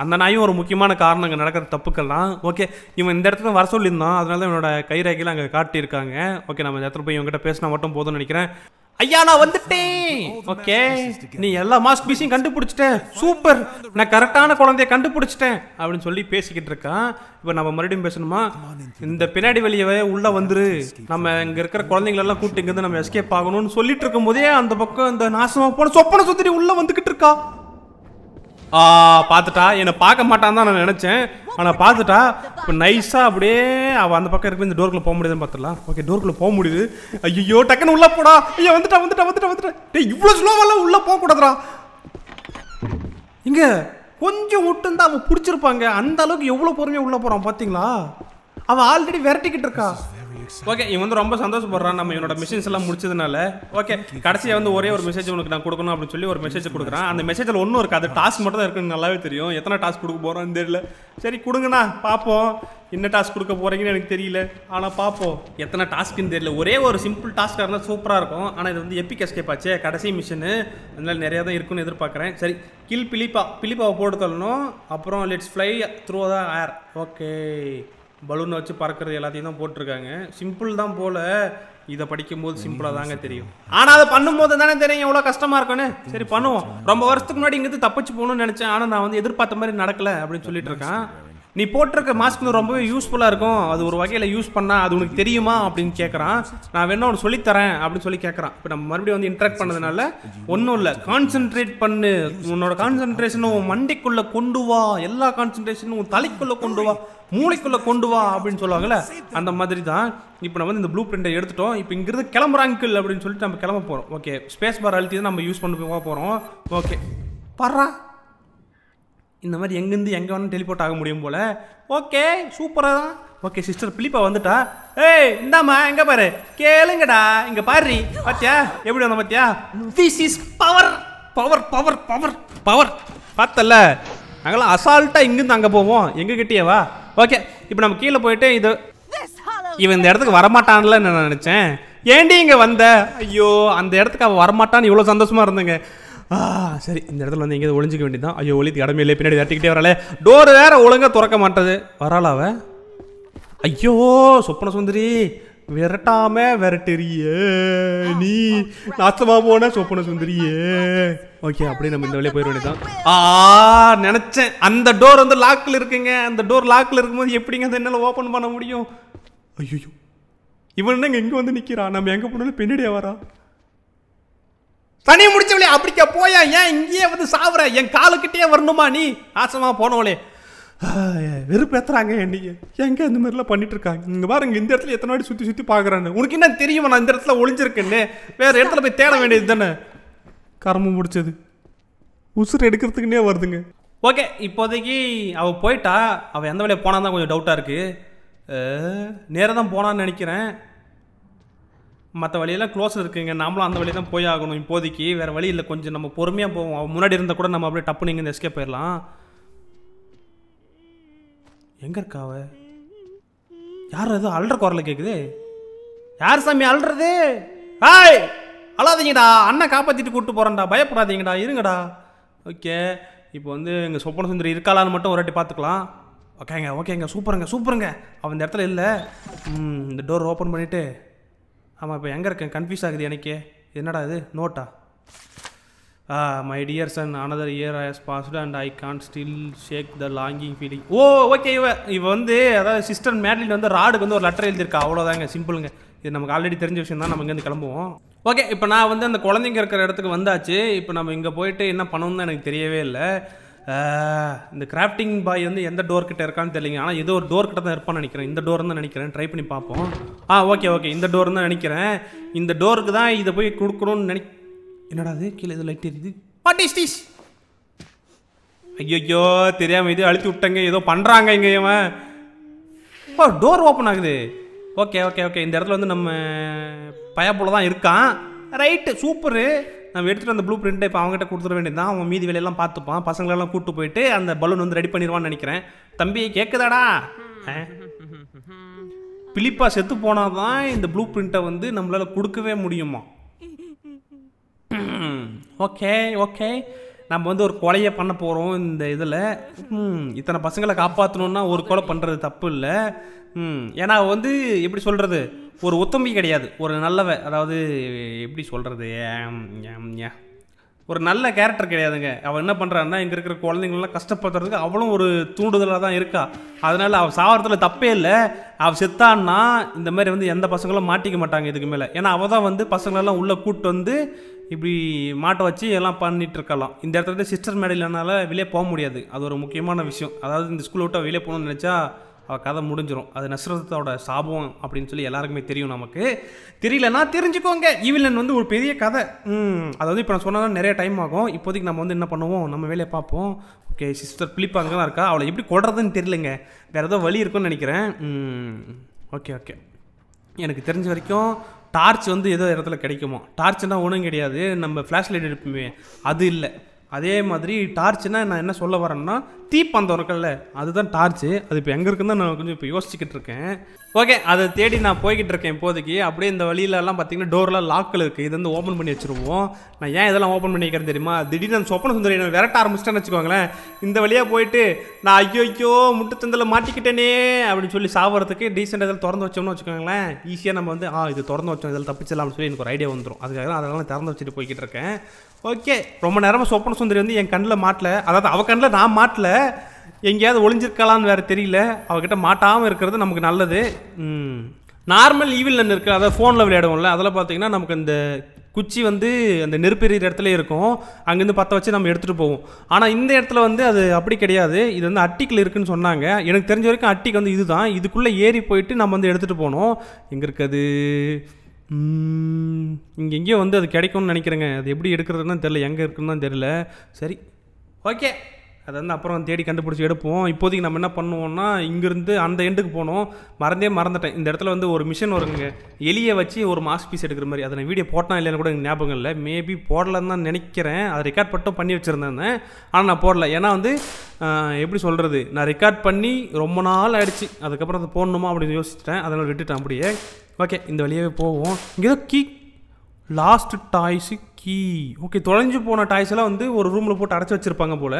[SPEAKER 1] அந்த நாயும் ஒரு முக்கியமான காரணம் அங்கே நடக்கிற தப்புக்கெல்லாம் ஓகே இவன் இந்த இடத்துல வர சொல்லியிருந்தான் அதனால தான் என்னோடய கைரேகையில் அங்கே காட்டியிருக்காங்க ஓகே நம்ம இந்த இடத்துல போய் இவங்ககிட்ட பேசினா மட்டும் போதும்னு நினைக்கிறேன் ஐயா நான் வந்துட்டேன் ஓகே நீ எல்லா மாஸ்க் பீஸையும் கண்டுபிடிச்சிட்டேன் சூப்பர் நான் கரெக்டான குழந்தைய கண்டுபிடிச்சிட்டேன் அப்படின்னு சொல்லி பேசிக்கிட்டு இருக்கான் இப்போ நம்ம மறுபடியும் பேசணுமா இந்த பின்னாடி வழியவே உள்ளே வந்துரு நம்ம இங்கே இருக்கிற குழந்தைங்களெல்லாம் கூப்பிட்டு இங்கேருந்து நம்ம எஸ்கேப் ஆகணும்னு சொல்லிட்டு இருக்கும் போதே அந்த பக்கம் இந்த நாசமாக போன சொப்பனை சுத்திரி உள்ளே வந்துக்கிட்டு இருக்கா பார்த்துட்டா என்னை பார்க்க மாட்டான் தான் நான் நினச்சேன் ஆனால் பார்த்துட்டா இப்போ நைஸாக அப்படியே அவள் அந்த பக்கம் இருக்கு இந்த டோருக்குள்ளே போக முடியுதுன்னு பார்த்துடலாம் ஓகே டோருக்குள்ளே போக முடியுது ஐயோ டக்குன்னு உள்ளே போடா ஐயோ வந்துட்டா வந்துட்டா வந்துட்டா வந்துட்டா டே இவ்வளோ ஸ்லோவெல்லாம் உள்ளே போகக்கூடாதுடா இங்கே கொஞ்சம் விட்டுன்னு தான் அவன் பிடிச்சிருப்பாங்க அந்த அளவுக்கு எவ்வளோ பொறுமையாக உள்ளே போகிறான் பார்த்தீங்களா அவன் ஆல்ரெடி விரட்டிக்கிட்டு இருக்கா ஓகே இவன் வந்து ரொம்ப சந்தோஷப்படுறான் நம்ம இவனோட மிஷின்ஸ் எல்லாம் முடிச்சதுனால ஓகே கடைசியாக வந்து ஒரே ஒரு மெசேஜ் உனக்கு நான் கொடுக்கணும் அப்படின்னு சொல்லி ஒரு மெசேஜ் கொடுக்குறான் அந்த மெசேஜில் ஒன்றும் இருக்குது அது டாஸ்க் மட்டும் தான் இருக்குன்னு நல்லாவே தெரியும் எத்தனை டாஸ்க் கொடுக்க போகிறோம்னு தெரியல சரி கொடுங்கண்ணா பார்ப்போம் என்ன டாஸ்க் கொடுக்க போகிறீங்கன்னு எனக்கு தெரியல ஆனால் பார்ப்போம் எத்தனை டாஸ்க்குன்னு தெரியல ஒரே ஒரு சிம்பிள் டாஸ்க்காக இருந்தால் சூப்பராக இருக்கும் ஆனால் இது வந்து எப்பிக் எஸ்கேப் ஆச்சு கடைசி மிஷினு அதனால் நிறையா தான் இருக்குன்னு எதிர்பார்க்குறேன் சரி கில் பிலிப்பா பிலிப்பாவை போட்டு தள்ளணும் அப்புறம் let's fly through the air okay பலூனை வச்சு பறக்கிறது எல்லாத்தையும் தான் போட்டிருக்காங்க சிம்பிள் தான் போல இதை படிக்கும் போது சிம்பிளாக தாங்க தெரியும் ஆனால் அதை பண்ணும்போது தானே தெரியும் எவ்வளோ கஷ்டமாக இருக்குன்னு சரி பண்ணுவோம் ரொம்ப வருஷத்துக்கு முன்னாடி இங்கிருந்து தப்பிச்சு போகணும்னு நினச்சேன் ஆனால் நான் வந்து எதிர்பார்த்த மாதிரி நடக்கலை அப்படின்னு சொல்லிட்டு இருக்கேன் நீ போட்டிருக்க மாஸ்க் ரொம்பவே யூஸ்ஃபுல்லாக இருக்கும் அது ஒரு வகையில் யூஸ் பண்ணால் அது உனக்கு தெரியுமா அப்படின்னு கேட்குறான் நான் வேணும் அவனுக்கு சொல்லித்தரேன் அப்படின்னு சொல்லி கேட்குறான் இப்போ நம்ம மறுபடியும் வந்து இன்ட்ராக்ட் பண்ணதுனால ஒன்றும் இல்லை கான்சென்ட்ரேட் பண்ணு உன்னோட கான்சென்ட்ரேஷனும் உன் மண்டைக்குள்ளே கொண்டு வா எல்லா கான்சென்ட்ரேஷனும் உன் தலைக்குள்ளே கொண்டு வா மூளைக்குள்ளே கொண்டு வா அப்படின்னு சொல்லுவாங்கல்ல அந்த மாதிரி தான் இப்போ நம்ம வந்து இந்த ப்ளூ பிரிண்ட்டை எடுத்துட்டோம் இப்போ இங்கிருந்து கிளம்புறாங்கல் அப்படின்னு சொல்லிட்டு நம்ம கிளம்ப போகிறோம் ஓகே ஸ்பேஸ் பார் அழுத்தி தான் நம்ம யூஸ் பண்ண போகிறோம் ஓகே பர்றா இந்த மாதிரி எங்கேருந்து எங்கே வேணும் டெலிபோர்ட் ஆக முடியும் போல் ஓகே சூப்பராக தான் ஓகே சிஸ்டர் பிலிப்பா வந்துட்டா ஏய் இந்தாம்மா எங்கே பாரு கேளுங்கடா இங்கே பாரு பாத்தியா எப்படி வந்தோம் பாத்தியா this is power power power power power பார்த்தல நாங்களாம் அசால்ட்டாக இங்கேருந்து அங்கே போவோம் எங்ககிட்டயே வா ஓகே இப்போ நம்ம கீழே போயிட்டு இது இவன் இந்த இடத்துக்கு வரமாட்டான்ல நான் நினச்சேன் ஏண்டி இங்கே வந்த ஐயோ அந்த இடத்துக்கு அவன் வரமாட்டான்னு இவ்வளோ சந்தோஷமாக இருந்தேங்க சரி இந்த இடத்துல வந்து எங்கேயாவது ஒளிஞ்சிக்க வேண்டியதான் ஐயோ ஒளித்து இடமே இல்லை பின்னாடி தட்டிக்கிட்டே வராளே டோர் வேற ஒழுங்காக திறக்க மாட்டது வராளா அவ ஐயோ சொப்பன சுந்தரி விரட்டாம விரட்டுறியே நீ நாத்தமாக போன சொப்பன சுந்தரியே ஓகே அப்படி நம்ம இந்த வழியே போயிட வேண்டியதான் ஆ நினச்சேன் அந்த டோர் வந்து லாக்கில் இருக்குங்க அந்த டோர் லாக்கில் இருக்கும்போது எப்படிங்க அதை என்னால் ஓப்பன் பண்ண முடியும் ஐயோ இவன் என்னங்க எங்கே வந்து நிற்கிறான் நம்ம எங்கே போனாலும் பின்னாடியே வரா தனி முடிச்சவளே அப்படிக்க போயா ஏன் இங்கேயே வந்து சாவுற என் காலுக்கிட்டே வரணுமா நீ ஆசமாக போனவளே வெறுப்பேத்துறாங்க என்னைக்கு எங்க இந்த மாதிரிலாம் பண்ணிட்டு இருக்காங்க இங்க பாருங்க இந்த இடத்துல எத்தனை வாட்டி சுற்றி சுற்றி பார்க்குறான்னு உனக்கு என்ன தெரியும் நான் இந்த இடத்துல ஒளிஞ்சிருக்கேன்னு வேற இடத்துல போய் தேட வேண்டியது தானே கரமும் முடிச்சது உசுறு எடுக்கிறதுக்குன்னே வருதுங்க ஓகே இப்போதைக்கு அவள் போயிட்டா அவள் எந்த வழியாக போனான்னு தான் கொஞ்சம் டவுட்டாக இருக்குது நேராக தான் போனான்னு நினைக்கிறேன் மற்ற வழியெல்லாம் க்ளோஸ் இருக்குங்க நம்மளும் அந்த வழி தான் போய் ஆகணும் இப்போதைக்கு வேறு வழி இல்லை கொஞ்சம் நம்ம பொறுமையாக போவோம் முன்னாடி இருந்தால் கூட நம்ம அப்படியே டப்பு நீங்கள் எஸ்கேப் போயிடலாம் எங்கே இருக்காவ யார் எதுவும் அல்ற குரலை கேட்குது யார் சாமி அல்றது ஹாய் அழாதீங்கடா அண்ணன் காப்பாற்றிட்டு கூப்பிட்டு போகிறேன்டா பயப்படாதீங்கடா இருங்கடா ஓகே இப்போ வந்து எங்கள் சொப்பன சுந்தரி இருக்காளான்னு மட்டும் ஒரு வாட்டி பார்த்துக்கலாம் ஓகேங்க ஓகேங்க சூப்பருங்க சூப்பருங்க அவன் இந்த இடத்துல இல்லை இந்த டோர் ஓப்பன் பண்ணிவிட்டு ஆமாம் இப்போ எங்கே இருக்கேன் கன்ஃபியூஸ் ஆகுது எனக்கே என்னடா இது நோட்டா ஆ my dear son another year has passed and I can still shake the longing feeling ஓ ஓகே இவ இவ வந்து அதாவது சிஸ்டர் மேட்லின் வந்து ராடுக்கு வந்து ஒரு லெட்டர் எழுதியிருக்கா அவ்வளோதாங்க சிம்பிளுங்க இது நமக்கு ஆல்ரெடி தெரிஞ்ச விஷயம் தான் நம்ம இங்கேருந்து கிளம்புவோம் ஓகே இப்போ நான் வந்து அந்த குழந்தைங்க இருக்கிற இடத்துக்கு வந்தாச்சு இப்போ நம்ம இங்கே போயிட்டு என்ன பண்ணணும்னு எனக்கு தெரியவே இல்லை இந்த கிராஃப்டிங் பாய் வந்து எந்த டோர் கிட்ட இருக்கான்னு தெரியல ஆனால் ஏதோ ஒரு டோர் கிட்ட தான் இருப்பான்னு நினைக்கிறேன் இந்த டோர் தான் நினைக்கிறேன் ட்ரை பண்ணி பார்ப்போம் ஆ ஓகே ஓகே இந்த டோர் தான் நினைக்கிறேன் இந்த டோருக்கு தான் இதை போய் கொடுக்கணும்னு நினை என்னடா கீழே இது லைட் எரியுது வாட் இஸ் ஐயோ தெரியாமல் இது அழுத்தி விட்டங்க ஏதோ பண்ணுறாங்க இங்கே இவன் ஓ டோர் ஓப்பன் ஆகுது ஓகே ஓகே ஓகே இந்த இடத்துல வந்து நம்ம பயப்புல தான் இருக்கான் ரைட்டு சூப்பரு நம்ம எடுத்துகிட்டு அந்த ப்ளூ பிரிண்ட்டை இப்போ அவங்ககிட்ட கொடுத்துட வேண்டியது அவன் மீதி வேலையெல்லாம் பார்த்துப்பான் பசங்களெல்லாம் கூப்பிட்டு போயிட்டு அந்த பலூன் வந்து ரெடி பண்ணிடுவான்னு நினைக்கிறேன் தம்பி கேட்குதாடா பிலிப்பா செத்து போனால் தான் இந்த ப்ளூ பிரிண்ட்டை வந்து நம்மளால் கொடுக்கவே முடியுமா ஓகே ஓகே நம்ம வந்து ஒரு கொலையை பண்ண போகிறோம் இந்த இதில் இத்தனை பசங்களை காப்பாற்றணுன்னா ஒரு கொலை பண்ணுறது தப்பு இல்லை ம் ஏன்னா வந்து எப்படி சொல்கிறது ஒரு ஒத்தம்பி கிடையாது ஒரு நல்லவ அதாவது எப்படி சொல்கிறது ஒரு நல்ல கேரக்டர் கிடையாதுங்க அவள் என்ன பண்ணுறான்னா இங்கே இருக்கிற குழந்தைங்களெலாம் கஷ்டப்படுறதுக்கு அவளும் ஒரு தூண்டுதலாக தான் இருக்கா அதனால் அவள் சாவரத்தில் தப்பே இல்லை அவள் செத்தான்னா இந்த மாதிரி வந்து எந்த பசங்களும் மாட்டிக்க மாட்டாங்க இதுக்கு மேலே ஏன்னா அவள் தான் வந்து பசங்களெல்லாம் உள்ளே கூப்பிட்டு வந்து இப்படி மாட்டை வச்சு எல்லாம் பண்ணிகிட்டு இருக்கலாம் இந்த இடத்துல சிஸ்டர் மேடையில்னால வெளியே போக முடியாது அது ஒரு முக்கியமான விஷயம் அதாவது இந்த ஸ்கூலை விட்டால் வெளியே போகணும்னு நினச்சா அவள் கதை முடிஞ்சிடும் அது நஸ்ரத்தோட சாபம் அப்படின்னு சொல்லி எல்லாருக்குமே தெரியும் நமக்கு தெரியலன்னா தெரிஞ்சுக்கோங்க ஈவிலன் வந்து ஒரு பெரிய கதை அதாவது இப்போ நான் சொன்னால் நிறைய டைம் ஆகும் இப்போதைக்கு நம்ம வந்து என்ன பண்ணுவோம் நம்ம வேலையை பார்ப்போம் ஓகே சிஸ்டர் பிலிப் அங்கே தான் இருக்கா அவளை எப்படி கொடுறதுன்னு தெரியலங்க வேறு ஏதோ வழி இருக்கும்னு நினைக்கிறேன் ஓகே ஓகே எனக்கு தெரிஞ்ச வரைக்கும் டார்ச் வந்து ஏதோ இடத்துல கிடைக்குமோ டார்ச்னால் ஒன்றும் கிடையாது நம்ம ஃப்ளாஷ் லைட் எடுப்போமே அது இல்லை அதே மாதிரி டார்ச்சுன்னா நான் என்ன சொல்ல வரேன்னா தீப்பந்தம் இருக்குல்ல அதுதான் டார்ச்சு அது இப்போ எங்கே இருக்குன்னு நான் கொஞ்சம் இப்போ யோசிச்சுக்கிட்டு இருக்கேன் ஓகே அதை தேடி நான் போய்கிட்டு இருக்கேன் இப்போதைக்கு அப்படியே இந்த வழியிலலாம் பார்த்தீங்கன்னா டோர்லாம் லாக்கில் இருக்குது இது வந்து ஓப்பன் பண்ணி வச்சுருவோம் நான் ஏன் இதெல்லாம் ஓப்பன் பண்ணி தெரியுமா திடீர்னு அந்த சொப்பன சுந்தரி நான் விரட்ட ஆரம்பிச்சிட்டேன்னு வச்சுக்கோங்களேன் இந்த வழியாக போயிட்டு நான் ஐயோ ஐயோ முட்டுத்தந்தில் மாட்டிக்கிட்டேனே அப்படின்னு சொல்லி சாப்பிட்றதுக்கு டீசெண்டாக இதில் திறந்து வச்சோம்னு வச்சுக்கோங்களேன் ஈஸியாக நம்ம வந்து ஆ இது திறந்து வச்சோம் இதில் தப்பிச்சிடலாம் அப்படின்னு சொல்லி எனக்கு ஒரு ஐடியா வந்துடும் அதுக்காக அதெல்லாம் திறந்து வச்சுட்டு போய்கிட்டு இருக்கேன் ஓகே ரொம்ப நேரமாக சொப்பன சுந்தரி வந்து என் கண்ணில் மாட்டல அதாவது அவள் கண்ணில் நான் மாட்டல எங்கேயாவது ஒளிஞ்சிருக்கலான்னு வேறு தெரியல அவகிட்ட மாட்டாமல் இருக்கிறது நமக்கு நல்லது நார்மல் ஈவில் நன் இருக்குது அதாவது ஃபோனில் விளையாடுவோம்ல அதில் பார்த்தீங்கன்னா நமக்கு இந்த குச்சி வந்து அந்த நெருப்பெறிகிற இடத்துல இருக்கும் அங்கேருந்து பற்ற வச்சு நம்ம எடுத்துகிட்டு போவோம் ஆனால் இந்த இடத்துல வந்து அது அப்படி கிடையாது இது வந்து அட்டிக்கில் இருக்குதுன்னு சொன்னாங்க எனக்கு தெரிஞ்ச வரைக்கும் அட்டிக்கு வந்து இதுதான் இதுக்குள்ளே ஏறி போயிட்டு நம்ம வந்து எடுத்துகிட்டு போனோம் எங்கே இருக்குது இங்கே எங்கேயோ வந்து அது கிடைக்கும்னு நினைக்கிறேங்க அது எப்படி எடுக்கிறதுன்னு தெரில எங்கே இருக்குன்னு தான் தெரில சரி ஓகே அதை வந்து அப்புறம் தேடி கண்டுபிடிச்சி எடுப்போம் இப்போதைக்கு நம்ம என்ன பண்ணுவோம்னா இங்கேருந்து அந்த எண்டுக்கு போனோம் மறந்தே மறந்துட்டேன் இந்த இடத்துல வந்து ஒரு மிஷின் வருங்க எலியை வச்சு ஒரு மாஸ்க் பீஸ் எடுக்கிற மாதிரி அதை நான் வீடியோ போட்டான் இல்லைன்னு கூட எனக்கு ஞாபகம் இல்லை மேபி போடலன்னு தான் நினைக்கிறேன் அதை ரெக்கார்ட் மட்டும் பண்ணி வச்சுருந்தேன் ஆனால் நான் போடல ஏன்னா வந்து எப்படி சொல்கிறது நான் ரெக்கார்ட் பண்ணி ரொம்ப நாள் ஆகிடுச்சு அதுக்கப்புறம் அதை போடணுமா அப்படின்னு யோசிச்சிட்டேன் அதனால் விட்டுட்டேன் அப்படியே ஓகே இந்த வழியாகவே போவோம் இங்கே ஏதோ key lost toys key okay தொலைஞ்சு போன டாய்ஸ் எல்லாம் வந்து ஒரு ரூமில் போட்டு அடைச்சி வச்சுருப்பாங்க போல்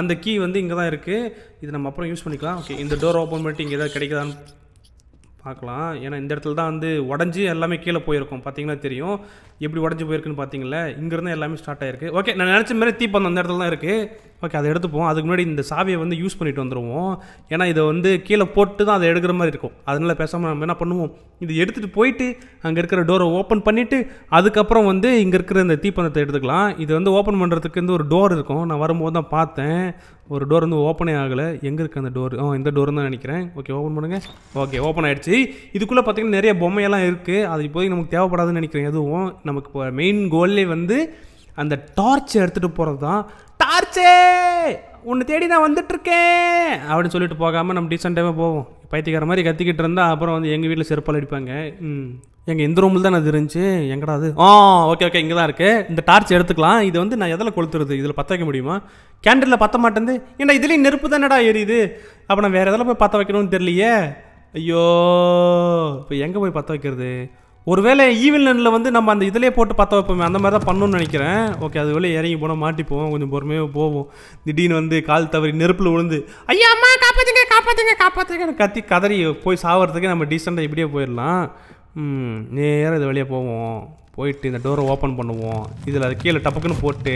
[SPEAKER 1] அந்த கீ வந்து இங்கே தான் இருக்குது இது நம்ம அப்புறம் யூஸ் பண்ணிக்கலாம் ஓகே இந்த டோர் ஓப்பன் பண்ணிட்டு இங்கே ஏதாவது கிடைக்குதான்னு பார்க்கலாம் ஏன்னா இந்த இடத்துல தான் வந்து உடஞ்சி எல்லாமே கீழே போயிருக்கும் பார்த்தீங்கன்னா தெரியும் எப்படி உடஞ்சி போயிருக்குன்னு பார்த்தீங்களா இங்கேருந்து எல்லாமே ஸ்டார்ட் ஆயிருக்கு ஓகே நான் நினச்ச மாதிரி தீப்பந்தம் அந்த இடத்துல தான் இருக்குது ஓகே அதை எடுத்துப்போம் அதுக்கு முன்னாடி இந்த சாவியை வந்து யூஸ் பண்ணிட்டு வந்துடுவோம் ஏன்னா இதை வந்து கீழே போட்டு தான் அதை எடுக்கிற மாதிரி இருக்கும் அதனால் பேசாமல் நம்ம என்ன பண்ணுவோம் இது எடுத்துகிட்டு போயிட்டு அங்கே இருக்கிற டோரை ஓப்பன் பண்ணிவிட்டு அதுக்கப்புறம் வந்து இங்கே இருக்கிற இந்த தீப்பந்தத்தை எடுத்துக்கலாம் இது வந்து ஓப்பன் பண்ணுறதுக்கு வந்து ஒரு டோர் இருக்கும் நான் வரும்போது தான் பார்த்தேன் ஒரு டோர் வந்து ஓப்பனே ஆகலை எங்கே இருக்குது அந்த டோர் ஆ இந்த டோர் தான் நினைக்கிறேன் ஓகே ஓப்பன் பண்ணுங்கள் ஓகே ஓப்பன் ஆகிடுச்சு இதுக்குள்ளே பார்த்திங்கன்னா நிறைய பொம்மையெல்லாம் இருக்குது அது இப்போதைக்கு நமக்கு தேவைப்படாதுன்னு நினைக்கிறேன் எதுவும் நமக்கு இப்போ மெயின் கோல்லே வந்து அந்த டார்ச்சை எடுத்துகிட்டு போகிறது தான் டார்ச்சே உன்னை தேடி நான் வந்துட்டுருக்கேன் அப்படின்னு சொல்லிட்டு போகாமல் நம்ம டீசெண்டாகவே போவோம் பைத்தியக்கார மாதிரி கத்திக்கிட்டு இருந்தா அப்புறம் வந்து எங்கள் வீட்டில் செருப்பால் அடிப்பாங்க எங்கள் இந்த ரூமில் தான் அது இருந்துச்சு எங்கடா அது ஆ ஓகே ஓகே இங்கே தான் இருக்குது இந்த டார்ச் எடுத்துக்கலாம் இது வந்து நான் எதில் கொளுத்துறது இதில் பற்ற வைக்க முடியுமா கேண்டிலில் பற்ற மாட்டேன் ஏன்னா இதுலேயும் நெருப்பு தானடா எரியுது அப்போ நான் வேறு எதில் போய் பற்ற வைக்கணும்னு தெரியலையே ஐயோ இப்போ எங்கே போய் பற்ற வைக்கிறது ஒருவேளை ஈவினில் வந்து நம்ம அந்த இதிலே போட்டு பற்ற வைப்போமே அந்த மாதிரி தான் பண்ணணும்னு நினைக்கிறேன் ஓகே அது வெளியே இறங்கி போனால் மாட்டிப்போம் கொஞ்சம் பொறுமையாக போவோம் திடீர்னு வந்து கால் தவறி நெருப்பில் விழுந்து ஐயா அம்மா காப்பாற்றுங்க காப்பாற்றுங்க காப்பாற்றுங்க கத்தி கதறி போய் சாவதுக்கு நம்ம டீசெண்டாக இப்படியே போயிடலாம் நேராக இது வெளியே போவோம் போயிட்டு இந்த டோரை ஓப்பன் பண்ணுவோம் இதில் அது கீழே டப்புக்குன்னு போட்டு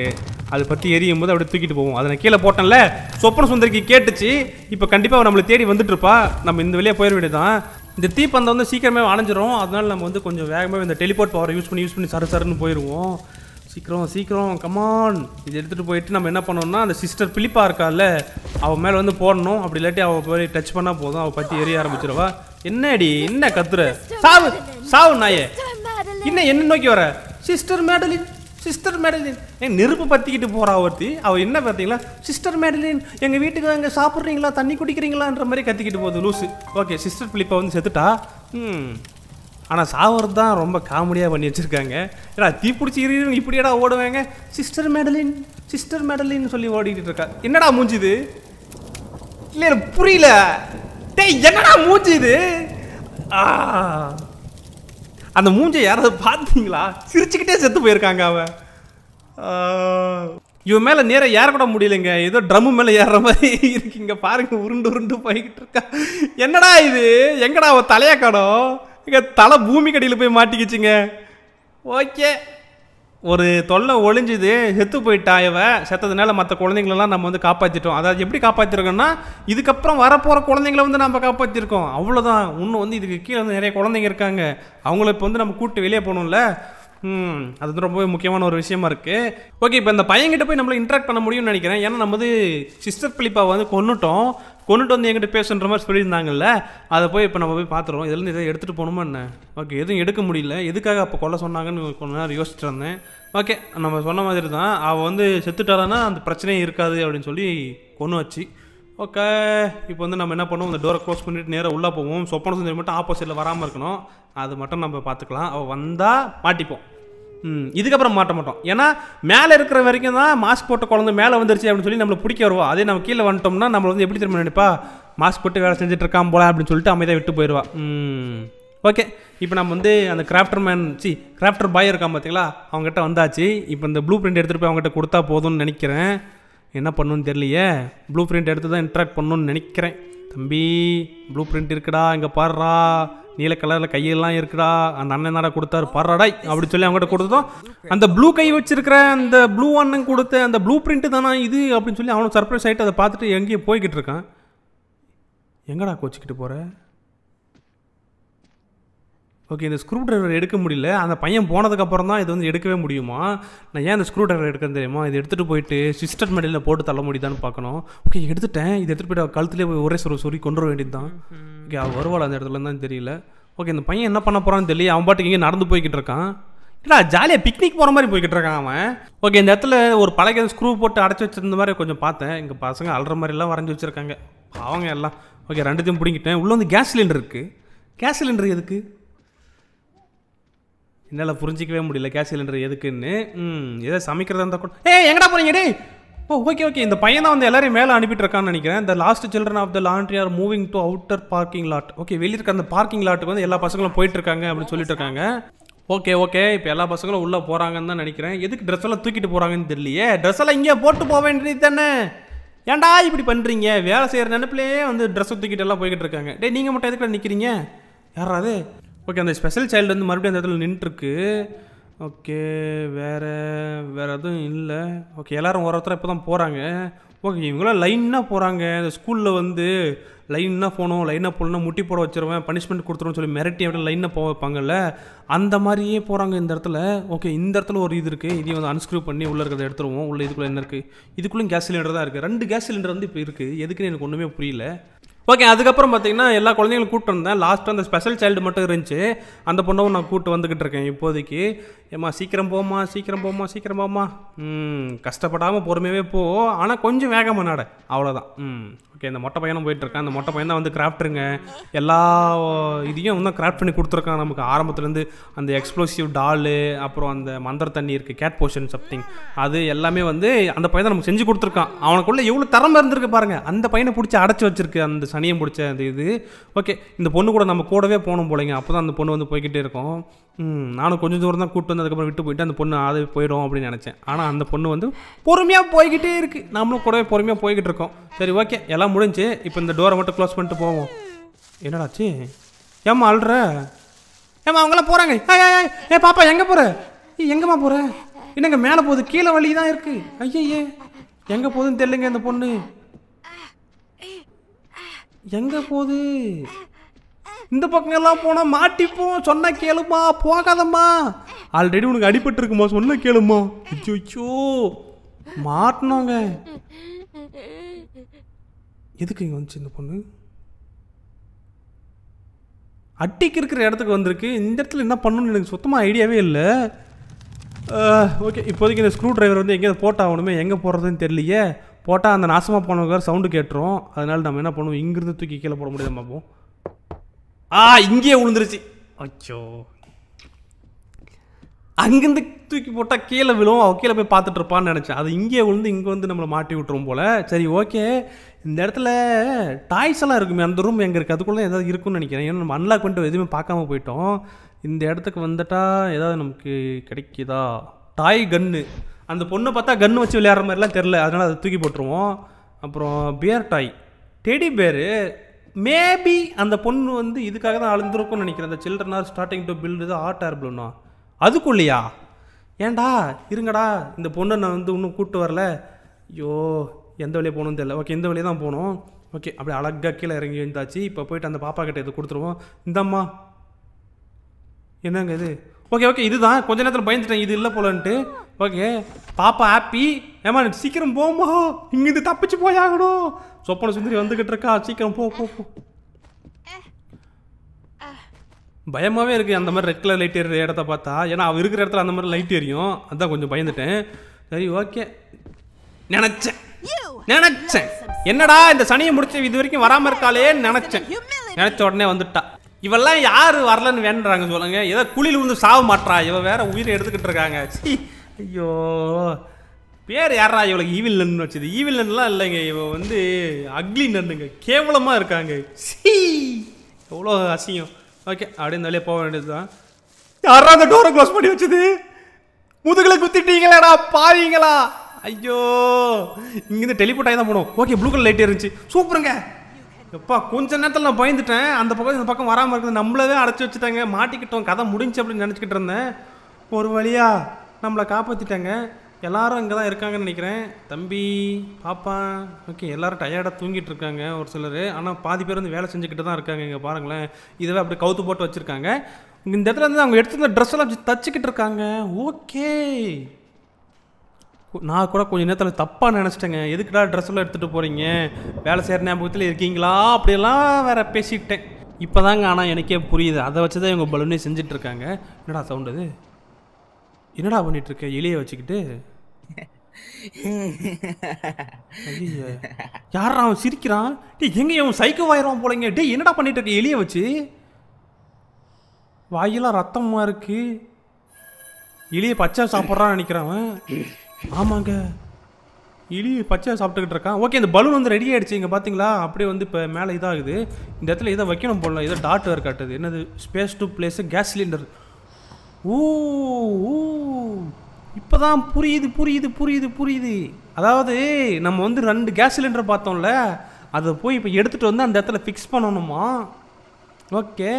[SPEAKER 1] அதை பற்றி எரியும் போது அப்படியே தூக்கிட்டு போவோம் அதை நான் கீழே போட்டேன்ல சொப்பன சுந்தரிக்கு கேட்டுச்சு இப்போ கண்டிப்பாக நம்மளை தேடி வந்துட்டுருப்பா நம்ம இந்த வெளியே போயிட வேண்டியதான் இந்த தீப்பந்தம் வந்து சீக்கிரமே அணைஞ்சிரும் அதனால நம்ம வந்து கொஞ்சம் வேகமாக இந்த டெலிபோர்ட் பவர் யூஸ் பண்ணி யூஸ் பண்ணி சரு சருன்னு போயிடுவோம் சீக்கிரம் சீக்கிரம் கமான் இது எடுத்துகிட்டு போயிட்டு நம்ம என்ன பண்ணோம்னா அந்த சிஸ்டர் பிலிப்பா இருக்கால அவள் மேலே வந்து போடணும் அப்படி இல்லாட்டி அவள் போய் டச் பண்ணால் போதும் அவள் பற்றி எரிய ஆரம்பிச்சிருவா என்னடி என்ன கத்துற சாவு சாவு நாயே என்ன என்ன நோக்கி வர சிஸ்டர் மேடலின் சிஸ்டர் மேடலின் என் நெருப்பு பற்றிக்கிட்டு போகிறா ஒருத்தி அவள் என்ன பார்த்தீங்களா சிஸ்டர் மேடலின் எங்கள் வீட்டுக்கு இங்கே சாப்பிட்றீங்களா தண்ணி குடிக்கிறீங்களான்ற மாதிரி கத்திக்கிட்டு போகுது லூஸு ஓகே சிஸ்டர் பிளிப்பை வந்து செத்துட்டா ம் ஆனால் சாவறது தான் ரொம்ப காமெடியாக பண்ணி வச்சுருக்காங்க ஏன்னா தீப்பிடிச்சி இருக்கிறவங்க இப்படியடா ஓடுவாங்க சிஸ்டர் மேடலின் சிஸ்டர் மேடலின்னு சொல்லி ஓடிக்கிட்டு இருக்கா என்னடா மூஞ்சுது இல்லை புரியல டேய் என்னடா மூஞ்சுது ஆ அந்த மூஞ்சை யாராவது பார்த்தீங்களா சிரிச்சுக்கிட்டே செத்து போயிருக்காங்க அவன் இவன் மேலே நேராக ஏறக்கூட முடியலைங்க ஏதோ ட்ரம்மு மேலே ஏற மாதிரி இருக்கீங்க பாருங்க உருண்டு உருண்டு போய்கிட்டு இருக்கா என்னடா இது எங்கடா அவன் தலையா காணும் இங்கே தலை பூமி கடியில் போய் மாட்டிக்கிச்சுங்க ஓகே ஒரு தொல்லை ஒழிஞ்சுது செத்து போயிட்டா இவ செத்ததுனால மற்ற குழந்தைங்களெல்லாம் நம்ம வந்து காப்பாற்றிட்டோம் அதாவது எப்படி காப்பாற்றிருக்கோன்னா இதுக்கப்புறம் வரப்போகிற குழந்தைங்கள வந்து நம்ம காப்பாற்றிருக்கோம் அவ்வளோதான் இன்னும் வந்து இதுக்கு கீழே வந்து நிறைய குழந்தைங்க இருக்காங்க அவங்கள இப்போ வந்து நம்ம கூப்பிட்டு வெளியே போகணும்ல அது வந்து ரொம்பவே முக்கியமான ஒரு விஷயமா இருக்குது ஓகே இப்போ இந்த பையன்கிட்ட போய் நம்மளை இன்ட்ராக்ட் பண்ண முடியும்னு நினைக்கிறேன் ஏன்னா நம்ம வந்து சிஸ்டர் பிலிப்பா வந்து கொண்டுட்டோம் கொண்டுட்டு வந்து எங்கிட்ட பேசுன்ற மாதிரி சொல்லியிருந்தாங்கல்ல அதை போய் இப்போ நம்ம போய் பார்த்துருவோம் இதுலேருந்து இதை எடுத்துகிட்டு போகணுமா என்ன ஓகே எதுவும் எடுக்க முடியல எதுக்காக அப்போ கொல்ல சொன்னாங்கன்னு கொஞ்ச நேரம் யோசிச்சுட்டு இருந்தேன் ஓகே நம்ம சொன்ன மாதிரி தான் அவள் வந்து செத்துட்டாலன்னா அந்த பிரச்சனையே இருக்காது அப்படின்னு சொல்லி கொண்டு வச்சு ஓகே இப்போ வந்து நம்ம என்ன பண்ணுவோம் இந்த டோரை க்ளோஸ் பண்ணிவிட்டு நேராக உள்ளே போவோம் சொப்பன சுந்தரி மட்டும் ஆப்போசிட்டில் வராமல் இருக்கணும் அது மட்டும் நம்ம பார்த்துக்கலாம் அவள் வந்தால் மாட்டிப்போம் இதுக்கப்புறம் மாட்ட மாட்டோம் ஏன்னா மேலே இருக்கிற வரைக்கும் தான் மாஸ்க் போட்ட குழந்தை மேலே வந்துருச்சு அப்படின்னு சொல்லி நம்மளை பிடிக்க வருவோம் அதே நம்ம கீழே வந்துட்டோம்னா நம்மளை வந்து எப்படி திரும்ப நினைப்பா மாஸ்க் போட்டு வேலை செஞ்சுட்டு இருக்கான் போல அப்படின்னு சொல்லிட்டு அமைதியாக விட்டு போயிடுவா ஓகே இப்போ நம்ம வந்து அந்த கிராஃப்டர் மேன் சி கிராஃப்டர் பாய் இருக்கான் பார்த்தீங்களா அவங்ககிட்ட வந்தாச்சு இப்போ இந்த ப்ளூ பிரிண்ட் எடுத்துகிட்டு போய் அவங்ககிட்ட கொடுத்தா போதும்னு நினைக்கிறேன் என்ன பண்ணணும்னு தெரியலையே ப்ளூ பிரிண்ட் எடுத்து தான் இன்ட்ராக்ட் பண்ணணும்னு நினைக்கிறேன் தம்பி ப்ளூ பிரிண்ட் இருக்குடா இங்கே பாடுறா நீல கலரில் கையெல்லாம் இருக்குடா அந்த அண்ணன் கொடுத்தாரு பரடை அப்படின்னு சொல்லி அவங்ககிட்ட கொடுத்தோம் அந்த ப்ளூ கை வச்சிருக்கிற அந்த ப்ளூ அண்ணன் கொடுத்த அந்த ப்ளூ பிரிண்ட் தானா இது அப்படின்னு சொல்லி அவனும் சர்ப்ரைஸ் ஆகிட்டு அதை பார்த்துட்டு எங்கேயும் போய்கிட்டு இருக்கான் எங்கடா கோச்சிக்கிட்டு போகிற ஓகே இந்த ஸ்க்ரூ ட்ரைவர் எடுக்க முடியல அந்த பையன் போனதுக்கப்புறம் தான் இது வந்து எடுக்கவே முடியுமா நான் ஏன் இந்த ஸ்க்ரூ ட்ரைவர் எடுக்க தெரியுமா இது எடுத்துகிட்டு போயிட்டு சிஸ்டர் மெடலில் போட்டு தள்ள முடியுதான்னு பார்க்கணும் ஓகே எடுத்துட்டேன் இது எடுத்துகிட்டு போய்ட்டு கழுத்துலேயே போய் ஒரே சொல்ல சொல்லி கொண்டு வர வேண்டியது தான் ஓகே அவள் வருவாள் அந்த இடத்துல தான் தெரியல ஓகே இந்த பையன் என்ன பண்ண போகிறான்னு தெரியல அவன் பாட்டுக்கு இங்கே நடந்து போய்கிட்டு இருக்கான் இல்லடா ஜாலியாக பிக்னிக் போகிற மாதிரி போய்கிட்டு இருக்கான் அவன் ஓகே இந்த இடத்துல ஒரு பழைய ஸ்க்ரூ போட்டு அடைச்சி வச்சிருந்த மாதிரி கொஞ்சம் பார்த்தேன் எங்கள் பசங்க அழுற மாதிரிலாம் வரைஞ்சி வச்சுருக்காங்க அவங்க எல்லாம் ஓகே ரெண்டுத்தையும் பிடிங்கிட்டேன் உள்ளே வந்து கேஸ் சிலிண்டர் இருக்குது கேஸ் சிலிண்டர் எதுக்கு என்னால் புரிஞ்சிக்கவே முடியல கேஸ் சிலிண்டர் எதுக்குன்னு ம் ஏதோ சமைக்கிறதா இருந்தால் கூட ஏ எங்கடா போகிறீங்க டே ஓ ஓகே ஓகே இந்த பையன் தான் வந்து எல்லாரையும் மேலே அனுப்பிட்டு இருக்கான்னு நினைக்கிறேன் இந்த lost children of the laundry are moving to outer parking lot okay வெளியே இருக்க அந்த பார்க்கிங் லாட்டுக்கு வந்து எல்லா பசங்களும் போயிட்டு இருக்காங்க அப்படின்னு சொல்லிட்டு இருக்காங்க ஓகே ஓகே இப்போ எல்லா பசங்களும் உள்ளே போகிறாங்கன்னு தான் நினைக்கிறேன் எதுக்கு ட்ரெஸ் எல்லாம் தூக்கிட்டு போகிறாங்கன்னு தெரியலையே ட்ரெஸ் எல்லாம் இங்கே போட்டு போக வேண்டியது தானே ஏன்டா இப்படி பண்ணுறீங்க வேலை செய்கிற நினப்பிலேயே வந்து ட்ரெஸ்ஸை தூக்கிட்டு எல்லாம் போய்கிட்டு இருக்காங்க டே நீங்கள் மட்டும் எதுக்கு நிற்கிறீங்க யாராவது ஓகே அந்த ஸ்பெஷல் சைல்டு வந்து மறுபடியும் அந்த இடத்துல நின்றுருக்கு ஓகே வேறு வேறு எதுவும் இல்லை ஓகே எல்லோரும் ஒரு ஒருத்தர் இப்போ தான் போகிறாங்க ஓகே இவங்களாம் லைனாக போகிறாங்க இந்த ஸ்கூலில் வந்து லைனாக போகணும் லைனாக போகணும்னா முட்டி போட வச்சுருவேன் பனிஷ்மெண்ட் கொடுத்துருவோம்னு சொல்லி மிரட்டி அப்படி லைனாக போக வைப்பாங்கல்ல அந்த மாதிரியே போகிறாங்க இந்த இடத்துல ஓகே இந்த இடத்துல ஒரு இது இருக்குது இதையும் வந்து அன்ஸ்க்ரூவ் பண்ணி உள்ளே இருக்கிறத எடுத்துருவோம் உள்ளே இதுக்குள்ளே என்ன இருக்குது இதுக்குள்ளேயும் கேஸ் சிலிண்டர் தான் இருக்குது ரெண்டு கேஸ் சிலிண்டர் வந்து இப்போ இருக்குது எதுக்குன்னு எனக்கு ஒன்றுமே புரியல ஓகே அதுக்கப்புறம் பார்த்தீங்கன்னா எல்லா குழந்தைங்களும் கூப்பிட்டு இருந்தேன் லாஸ்ட்டு அந்த ஸ்பெஷல் சைல்டு மட்டும் இருந்துச்சு அந்த பொண்ணவும் நான் கூப்பிட்டு வந்துக்கிட்டு இருக்கேன் இப்போதைக்கு ஏம்மா சீக்கிரம் போமா சீக்கிரம் போமா சீக்கிரம் போமா ம் கஷ்டப்படாமல் பொறுமையாகவே போ ஆனால் கொஞ்சம் வேகமாக நட அவ்வளோதான் ம் ஓகே இந்த மொட்டை பையனும் போயிட்டுருக்கான் அந்த மொட்டை பையன் தான் வந்து கிராஃப்ட்ருங்க எல்லா இதையும் வந்து கிராஃப்ட் பண்ணி கொடுத்துருக்கான் நமக்கு ஆரம்பத்துலேருந்து அந்த எக்ஸ்ப்ளோசிவ் டாலு அப்புறம் அந்த மந்தர் தண்ணி இருக்குது கேட் போஷன் சம்திங் அது எல்லாமே வந்து அந்த பையன் தான் நமக்கு செஞ்சு கொடுத்துருக்கான் அவனுக்குள்ளே எவ்வளோ திறமை இருந்திருக்கு பாருங்கள் அந்த பையனை பிடிச்சி அடைச்சி வச்சிருக்கு அந்த சனியை பிடிச்ச அந்த இது ஓகே இந்த பொண்ணு கூட நம்ம கூடவே போகணும் போலங்க அப்போ தான் அந்த பொண்ணு வந்து போய்கிட்டே இருக்கும் நானும் கொஞ்சம் தூரம் தான் கூப்பிட்டு வந்ததுக்கப்புறம் விட்டு போயிட்டு அந்த பொண்ணு அது போயிடும் அப்படின்னு நினச்சேன் ஆனால் அந்த பொண்ணு வந்து பொறுமையாக போய்கிட்டே இருக்குது நம்மளும் கூடவே பொறுமையாக போய்கிட்டு இருக்கோம் சரி ஓகே எல்லாம் முடிஞ்சு இப்போ இந்த டோரை மட்டும் க்ளோஸ் பண்ணிட்டு போவோம் என்னடாச்சு ஏம்மா அழுற ஏம்மா அவங்களாம் போகிறாங்க ஏ பாப்பா எங்கே போகிற ஏ எங்கேம்மா போகிற என்னங்க மேலே போகுது கீழே வழி தான் இருக்குது ஐயே எங்கே போகுதுன்னு தெரியலங்க இந்த பொண்ணு எங்கே போகுது இந்த பக்கம் எல்லாம் போனால் மாட்டிப்போம் சொன்னா கேளுமா போகாதம்மா ஆல்ரெடி உனக்கு அடிபட்டு இருக்குமா சொன்ன கேளுமா அச்சோ மாட்டினோங்க எதுக்கு இங்கே வந்துச்சு இந்த பொண்ணு அட்டிக்கு இருக்கிற இடத்துக்கு வந்திருக்கு இந்த இடத்துல என்ன பண்ணணும்னு எனக்கு சுத்தமாக ஐடியாவே இல்லை ஓகே இப்போதைக்கு இந்த ஸ்க்ரூ ட்ரைவர் வந்து எங்கேயாவது போட்டாகணுமே எங்கே போடுறதுன்னு தெரியலையே போட்டால் அந்த நாசமாக போனவங்க சவுண்டு கேட்டுரும் அதனால் நம்ம என்ன பண்ணுவோம் இங்கிருந்து தூக்கி கீழே போட முடியாது பார்ப்போம் ஆ இங்கேயே விழுந்துருச்சு அச்சோ அங்கேருந்து தூக்கி போட்டால் கீழே விழும் அவள் கீழே போய் பார்த்துட்டு இருப்பான்னு நினச்சேன் அது இங்கே விழுந்து இங்கே வந்து நம்மளை மாட்டி விட்டுரும் போல் சரி ஓகே இந்த இடத்துல டாய்ஸ் எல்லாம் இருக்குமே அந்த ரூம் எங்கே இருக்குது அதுக்குள்ளே ஏதாவது இருக்குன்னு நினைக்கிறேன் ஏன்னா நம்ம அன்லாக் பண்ணிட்டு எதுவுமே பார்க்காம போயிட்டோம் இந்த இடத்துக்கு வந்துட்டால் ஏதாவது நமக்கு கிடைக்குதா டாய் கன்னு அந்த பொண்ணை பார்த்தா கன்று வச்சு விளையாடுற மாதிரிலாம் தெரில அதனால் அதை தூக்கி போட்டுருவோம் அப்புறம் பியர் டாய் டெடி பேரு மேபி அந்த பொண்ணு வந்து இதுக்காக தான் அழுந்திருக்கும்னு நினைக்கிறேன் அந்த children are starting to build the hot air பலூனா அதுக்குள்ளையா ஏண்டா இருங்கடா இந்த பொண்ணை நான் வந்து இன்னும் கூப்பிட்டு வரல ஐயோ எந்த வழியே போகணும்னு தெரியல ஓகே எந்த வழியாக தான் போகணும் ஓகே அப்படி அழகாக கீழே இறங்கி இருந்தாச்சு இப்போ போயிட்டு அந்த பாப்பா கிட்டே இதை கொடுத்துருவோம் இந்தம்மா என்னங்க இது ஓகே ஓகே இதுதான் கொஞ்ச நேரத்தில் பயந்துட்டேன் இது இல்லை போலன்ட்டு ஓகே பாப்பா ஹாப்பி ஏமா சீக்கிரம் போமா இங்கேருந்து தப்பிச்சு போயாகணும் சொப்பன சுந்தரி வந்துக்கிட்டு இருக்கா சீக்கிரம் போ போ போ பயமாகவே இருக்குது அந்த மாதிரி ரெட் கலர் லைட் எறிகிற இடத்த பார்த்தா ஏன்னா அவள் இருக்கிற இடத்துல அந்த மாதிரி லைட் எரியும் அதான் கொஞ்சம் பயந்துட்டேன் சரி ஓகே நினச்சேன் நினச்சேன் என்னடா இந்த சனியை முடிச்சு இது வரைக்கும் வராமல் இருக்காளே நினச்சேன் நினச்ச உடனே வந்துட்டா இவெல்லாம் யார் வரலன்னு வேண்டுறாங்க சொல்லுங்க ஏதோ குழியில் விழுந்து சாவ மாட்டா இவ வேற உயிரை எடுத்துக்கிட்டு இருக்காங்க ஐயோ பேர் யாரா இவளுக்கு ஈவில் நன்னு வச்சது ஈவில் நன்லாம் இல்லைங்க இவ வந்து அக்லி நன்னுங்க கேவலமாக இருக்காங்க சீ எவ்வளோ அசிங்கம் ஓகே அப்படின்னு போக வேண்டியது தான் யாரா அந்த டோரை க்ளோஸ் பண்ணி வச்சது முதுகலை குத்திட்டீங்களாடா பாவீங்களா ஐயோ இங்கேருந்து டெலிபோட் ஆகி தான் போனோம் ஓகே ப்ளூ கலர் லைட் இருந்துச்சு சூப்பருங்க எப்பா கொஞ்ச நேரத்தில் நான் பயந்துட்டேன் அந்த பக்கம் இந்த பக்கம் வராமல் இருக்குது நம்மளவே அடைச்சி வச்சுட்டாங்க மாட்டிக்கிட்டோம் கதை முடிஞ்சு அப்படின்னு நினச்சிக்கிட்டு இருந்தேன் ஒரு வழியாக நம்மளை காப்பாற்றிட்டாங்க எல்லாரும் இங்கே தான் இருக்காங்கன்னு நினைக்கிறேன் தம்பி பாப்பா ஓகே எல்லோரும் டயர்டாக தூங்கிட்டு இருக்காங்க ஒரு சிலர் ஆனால் பாதி பேர் வந்து வேலை செஞ்சுக்கிட்டு தான் இருக்காங்க இங்கே பாருங்களேன் இதெல்லாம் அப்படி கவுத்து போட்டு வச்சுருக்காங்க இந்த இடத்துல வந்து அவங்க எடுத்துருந்த ட்ரெஸ் எல்லாம் தச்சுக்கிட்டு இருக்காங்க ஓகே நான் கூட கொஞ்சம் நேரத்தில் தப்பாக நினச்சிட்டேங்க எதுக்குடா ட்ரெஸ்ஸெல்லாம் எடுத்துகிட்டு போகிறீங்க வேலை செய்கிற ஞாபகத்தில் இருக்கீங்களா அப்படியெல்லாம் வேறு பேசிக்கிட்டேன் இப்போ தாங்க ஆனால் எனக்கே புரியுது அதை வச்சு தான் இவங்க பலூனே செஞ்சிட்ருக்காங்க என்னடா சவுண்டு அது என்னடா பண்ணிட்டு இருக்க எலியை வச்சுக்கிட்டு யாரா அவன் சிரிக்கிறான் டே எங்க அவன் சைக்கோ ஆயிரம் போலங்க டே என்னடா பண்ணிட்டு இருக்க எலிய வச்சு வாயெல்லாம் ரத்தமா இருக்கு எலியை பச்சை சாப்பிட்றான்னு நினைக்கிறவன் ஆமாங்க இலி பச்சையாக சாப்பிட்டுக்கிட்டு இருக்கான் ஓகே இந்த பலூன் வந்து ரெடி ஆகிடுச்சு இங்கே பார்த்தீங்களா அப்படியே வந்து இப்போ மேலே இதாகுது இந்த இடத்துல இதை வைக்கணும் போடலாம் இதை டாட் வேறு காட்டுது என்னது space to place gas cylinder ஊ ஊ இப்போ தான் புரியுது புரியுது புரியுது புரியுது அதாவது நம்ம வந்து ரெண்டு கேஸ் சிலிண்டர் பார்த்தோம்ல அதை போய் இப்போ எடுத்துகிட்டு வந்து அந்த இடத்துல ஃபிக்ஸ் பண்ணணுமா ஓகே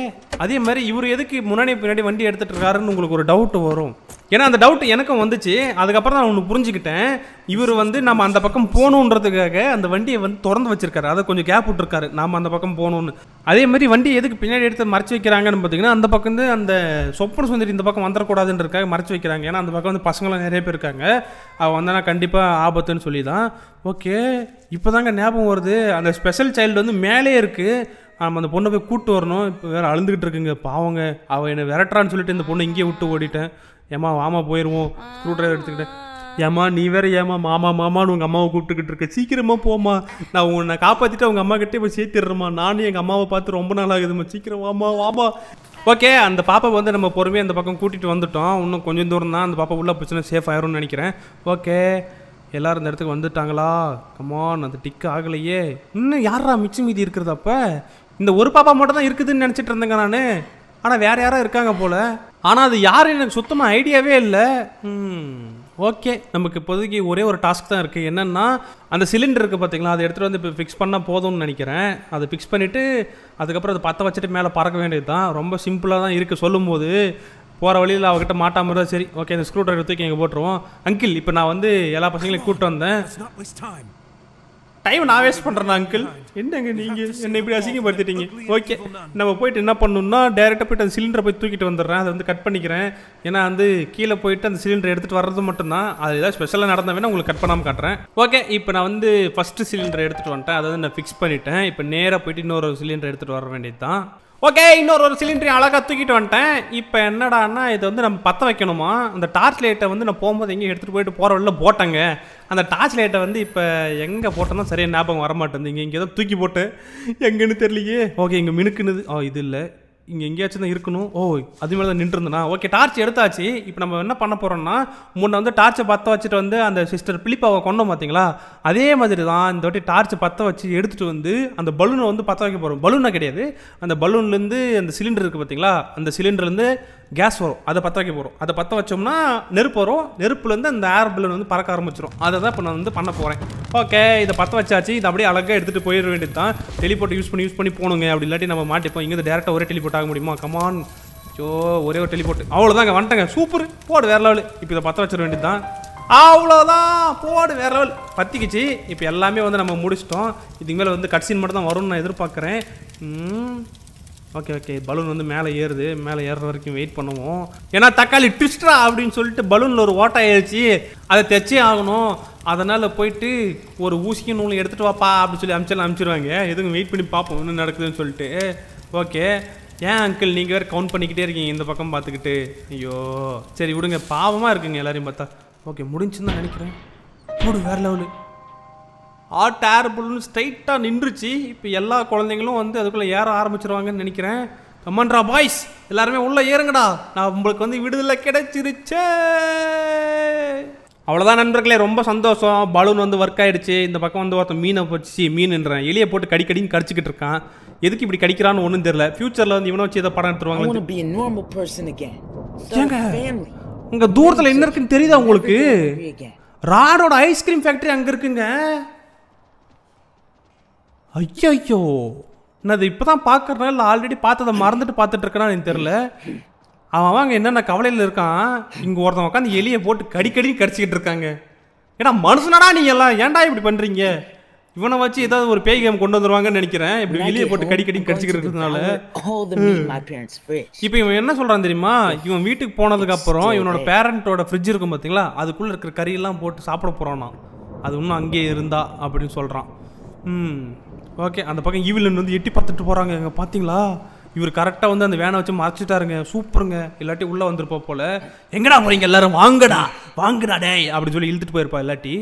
[SPEAKER 1] அதே மாதிரி இவர் எதுக்கு முன்னாடி பின்னாடி வண்டி எடுத்துகிட்டு இருக்காருன்னு உங்களுக்கு ஒரு டவுட் வரும் ஏன்னா அந்த டவுட் எனக்கும் வந்துச்சு அதுக்கப்புறம் நான் ஒன்று புரிஞ்சுக்கிட்டேன் இவர் வந்து நம்ம அந்த பக்கம் போகணுன்றதுக்காக அந்த வண்டியை வந்து திறந்து வச்சிருக்காரு அதை கொஞ்சம் கேப் விட்டுருக்காரு நாம் அந்த பக்கம் போகணும்னு அதே மாதிரி வண்டி எதுக்கு பின்னாடி எடுத்து மறைச்சு வைக்கிறாங்கன்னு பார்த்தீங்கன்னா அந்த பக்கம் வந்து அந்த சொப்பன சுந்தரி இந்த பக்கம் வந்துடக்கூடாதுன்றக்காக மறைச்சு வைக்கிறாங்க ஏன்னா அந்த பக்கம் வந்து பசங்களாம் நிறைய பேர் இருக்காங்க அவள் வந்தா கண்டிப்பாக ஆபத்துன்னு சொல்லி தான் ஓகே இப்போ தாங்க ஞாபகம் வருது அந்த ஸ்பெஷல் சைல்டு வந்து மேலே இருக்குது நம்ம அந்த பொண்ணை போய் கூப்பிட்டு வரணும் இப்போ வேறு அழுதுகிட்டு இருக்குங்க பாவங்க அவள் என்னை விரட்டுறான்னு சொல்லிட்டு இந்த பொண்ணை இங்கேயே விட்டு ஓடிட்டேன் ஏமா வாமா போயிடுவோம் ஸ்க்ரூ ட்ரைவர் எடுத்துக்கிட்டேன் ஏமா நீ வேற ஏமா மாமா மாமான்னு உங்கள் அம்மாவை கூப்பிட்டுக்கிட்டு இருக்க சீக்கிரமாக போமா நான் உன்னை காப்பாற்றிட்டு அவங்க அம்மா கிட்டே போய் சேர்த்திடுறேம்மா நானும் எங்கள் அம்மாவை பார்த்து ரொம்ப நாள் ஆகுதுமா சீக்கிரம் வாமா வாமா ஓகே அந்த பாப்பாவை வந்து நம்ம பொறுமையாக அந்த பக்கம் கூட்டிகிட்டு வந்துட்டோம் இன்னும் கொஞ்சம் தூரம் தான் அந்த பாப்பா உள்ளே போச்சுன்னா சேஃப் ஆயிரும்னு நினைக்கிறேன் ஓகே எல்லோரும் இந்த இடத்துக்கு வந்துட்டாங்களா கமான் அந்த டிக் ஆகலையே இன்னும் யாரா மிச்சம் மீதி இருக்கிறது அப்போ இந்த ஒரு பாப்பா மட்டும் தான் இருக்குதுன்னு நினச்சிட்டு இருந்தேங்க நான் ஆனால் வேறு யாரோ இருக்காங்க போல் ஆனால் அது யார் எனக்கு சுத்தமாக ஐடியாவே இல்லை ஓகே நமக்கு இப்போதைக்கு ஒரே ஒரு டாஸ்க் தான் இருக்குது என்னென்னா அந்த சிலிண்டர் இருக்குது பார்த்தீங்களா அதை எடுத்துகிட்டு வந்து இப்போ ஃபிக்ஸ் பண்ணால் போதும்னு நினைக்கிறேன் அதை ஃபிக்ஸ் பண்ணிவிட்டு அதுக்கப்புறம் அதை பற்ற வச்சுட்டு மேலே பறக்க வேண்டியது தான் ரொம்ப சிம்பிளாக தான் இருக்குது சொல்லும்போது போகிற வழியில் அவகிட்ட மாட்டாம இருந்தால் சரி ஓகே இந்த ஸ்க்ரூ ட்ரைவர் தூக்கி எங்கே போட்டுருவோம் அங்கிள் இப்போ நான் வந்து எல்லா பசங்களையும் கூப்பிட்டு வந்தேன் டைம் நான் வேஸ்ட் பண்ணுறேன் அங்கிள் என்னங்க நீங்கள் என்ன இப்படி அசிங்கப்படுத்திட்டீங்க ஓகே நம்ம போயிட்டு என்ன பண்ணணும்னா டேரெக்டாக போயிட்டு அந்த சிலிண்டரை போய் தூக்கிட்டு வந்துடுறேன் அதை வந்து கட் பண்ணிக்கிறேன் ஏன்னா வந்து கீழே போயிட்டு அந்த சிலிண்டர் எடுத்துகிட்டு வர்றது மட்டும்தான் அது ஏதாவது ஸ்பெஷலாக நடந்த வேணா உங்களுக்கு கட் பண்ணாமல் காட்டுறேன் ஓகே இப்போ நான் வந்து ஃபர்ஸ்ட் சிலிண்டர் எடுத்துகிட்டு வந்துட்டேன் அதை வந்து நான் ஃபிக்ஸ் பண்ணிட்டேன் இப்போ நேராக போயிட்டு இன்னொரு சிலிண்டர் எடுத்துகிட்டு வர வேண்டியது தான் ஓகே இன்னொரு ஒரு சிலிண்டரை அழகாக தூக்கிட்டு வந்துட்டேன் இப்போ என்னடான்னா இது வந்து நம்ம பற்ற வைக்கணுமா அந்த டார்ச் லைட்டை வந்து நான் போகும்போது எங்கேயும் எடுத்துகிட்டு போயிட்டு போகிற வழியில் போட்டேங்க அந்த டார்ச் லைட்டை வந்து இப்போ எங்கே போட்டோம்னா சரியாக ஞாபகம் வரமாட்டேங்குது இங்கே இங்கே தான் தூக்கி போட்டு எங்கேன்னு தெரியலையே ஓகே இங்கே மினுக்குன்னு ஓ இது இல்லை இங்கே எங்கேயாச்சும் தான் இருக்கணும் ஓ அது மேலே தான் நின்றுருந்தனா ஓகே டார்ச் எடுத்தாச்சு இப்போ நம்ம என்ன பண்ண போகிறோம்னா முன்ன வந்து டார்ச்சை பற்ற வச்சுட்டு வந்து அந்த சிஸ்டர் பிளிப்பாவை கொண்டோம் பார்த்தீங்களா அதே மாதிரி தான் இந்த வாட்டி டார்ச்சை பற்ற வச்சு எடுத்துகிட்டு வந்து அந்த பலூனை வந்து பற்ற வைக்க போகிறோம் பலூனாக கிடையாது அந்த பலூன்லேருந்து அந்த சிலிண்டர் இருக்குது பார்த்தீங்களா அந்த சிலிண்டர்லேருந்து கேஸ் வரும் அதை பற்ற வைக்க போகிறோம் அதை பற்ற வச்சோம்னா நெருப்பு வரும் நெருப்புலேருந்து அந்த ஏர் பலூன் வந்து பறக்க ஆரம்பிச்சிடும் அதை தான் இப்போ நான் வந்து பண்ண போகிறேன் ஓகே இதை பற்ற வச்சாச்சு இதை அப்படியே அழகாக எடுத்துகிட்டு போயிட வேண்டியது தான் டெலிபோர்ட் யூஸ் பண்ணி யூஸ் பண்ணி போகணுங்க அப்படி இல்லாட்டி நம்ம மாட்டிப்போம் இங்கே டேரெக்டாக ஒரே டெலிபோர்ட் டெலிபோர்ட் ஆக முடியுமா கமான் ஜோ ஒரே ஒரு டெலிபோர்ட் அவ்வளோதாங்க வந்துட்டேங்க சூப்பர் போடு வேற லெவல் இப்போ இதை பற்ற வச்சிட வேண்டியது தான் அவ்வளோதான் போடு வேற லெவல் பற்றிக்கிச்சு இப்போ எல்லாமே வந்து நம்ம முடிச்சிட்டோம் இதுக்கு மேலே வந்து கட்சின் மட்டும் தான் வரும்னு நான் எதிர்பார்க்குறேன் ஓகே ஓகே பலூன் வந்து மேலே ஏறுது மேலே ஏறுற வரைக்கும் வெயிட் பண்ணுவோம் ஏன்னா தக்காளி ட்விஸ்டா அப்படின்னு சொல்லிட்டு பலூனில் ஒரு ஓட்டை ஆயிடுச்சு அதை தைச்சே ஆகணும் அதனால் போயிட்டு ஒரு ஊசிக்கு நூலும் எடுத்துகிட்டு வாப்பா அப்படின்னு சொல்லி அமிச்சாலும் அமிச்சிருவாங்க எதுவும் வெயிட் பண்ணி பார்ப்போம் என்ன நடக்குதுன்னு சொல்லிட்டு ஓகே ஏன் அங்கிள் நீங்கள் வேறு கவுண்ட் பண்ணிக்கிட்டே இருக்கீங்க இந்த பக்கம் பார்த்துக்கிட்டு ஐயோ சரி விடுங்க பாவமாக இருக்குங்க எல்லாரையும் பார்த்தா ஓகே முடிஞ்சுன்னு தான் நினைக்கிறேன் மூடு வேறு லெவலு ஆட் ஏர் ஸ்ட்ரைட்டாக நின்றுச்சு இப்போ எல்லா குழந்தைங்களும் வந்து அதுக்குள்ளே ஏற ஆரம்பிச்சிருவாங்கன்னு நினைக்கிறேன் கமான்ரா பாய்ஸ் எல்லாருமே உள்ளே ஏறுங்கடா நான் உங்களுக்கு வந்து விடுதலை கிடைச்சிருச்சே அவ்வளோதான் நண்பர்களே ரொம்ப சந்தோஷம் பலூன் வந்து ஒர்க் ஆகிடுச்சு இந்த பக்கம் வந்து ஒருத்தன் மீனை போச்சு மீன்ன்றேன் எலியை போட்டு கடிக்கடின்னு கடிச்சிக்கிட்டு இருக்கான் எதுக்கு இப்படி கடிக்கிறான்னு ஒன்றும் தெரியல ஃபியூச்சரில் வந்து இவனை வச்சு இதை படம் எடுத்துருவாங்க உங்கள் தூரத்தில் என்ன இருக்குன்னு தெரியுதா உங்களுக்கு ராடோட ஐஸ்கிரீம் ஃபேக்ட்ரி அங்கே இருக்குங்க ஐயோ ஐயோ நான் அது இப்போ தான் பார்க்குறேன் இல்லை ஆல்ரெடி பார்த்ததை மறந்துட்டு பார்த்துட்டு இருக்கேன்னா எனக்கு தெரில அவன் அவங்க என்னென்ன கவலையில் இருக்கான் இங்கே ஒருத்தன் உட்காந்து எலியை போட்டு கடிக்கடி கடிச்சிக்கிட்டு இருக்காங்க ஏன்னா மனுஷனடா நீ எல்லாம் ஏன்டா இப்படி பண்ணுறீங்க இவனை வச்சு ஏதாவது ஒரு பேய் கேம் கொண்டு வந்துருவாங்கன்னு நினைக்கிறேன் இப்படி வெளியே போட்டு கடிக்கடி இருக்கிறதுனால இப்போ இவன் என்ன சொல்கிறான் தெரியுமா இவன் வீட்டுக்கு போனதுக்கு அப்புறம் இவனோட பேரண்ட்டோட ஃப்ரிட்ஜ் இருக்கும் பார்த்தீங்களா அதுக்குள்ளே இருக்கிற கறியெல்லாம் போட்டு சாப்பிட போறானா அது இன்னும் அங்கேயே இருந்தா அப்படின்னு சொல்கிறான் ம் ஓகே அந்த பக்கம் ஈவிலன் வந்து எட்டி பார்த்துட்டு போகிறாங்க எங்கே பார்த்தீங்களா இவர் கரெக்டாக வந்து அந்த வேனை வச்சு மறைச்சிட்டாருங்க சூப்பருங்க இல்லாட்டி உள்ளே வந்திருப்போம் போல எங்கடா போகிறீங்க எல்லாரும் வாங்கடா வாங்கடா டே அப்படின்னு சொல்லி இழுத்துட்டு போயிருப்பா இல்லாட்டி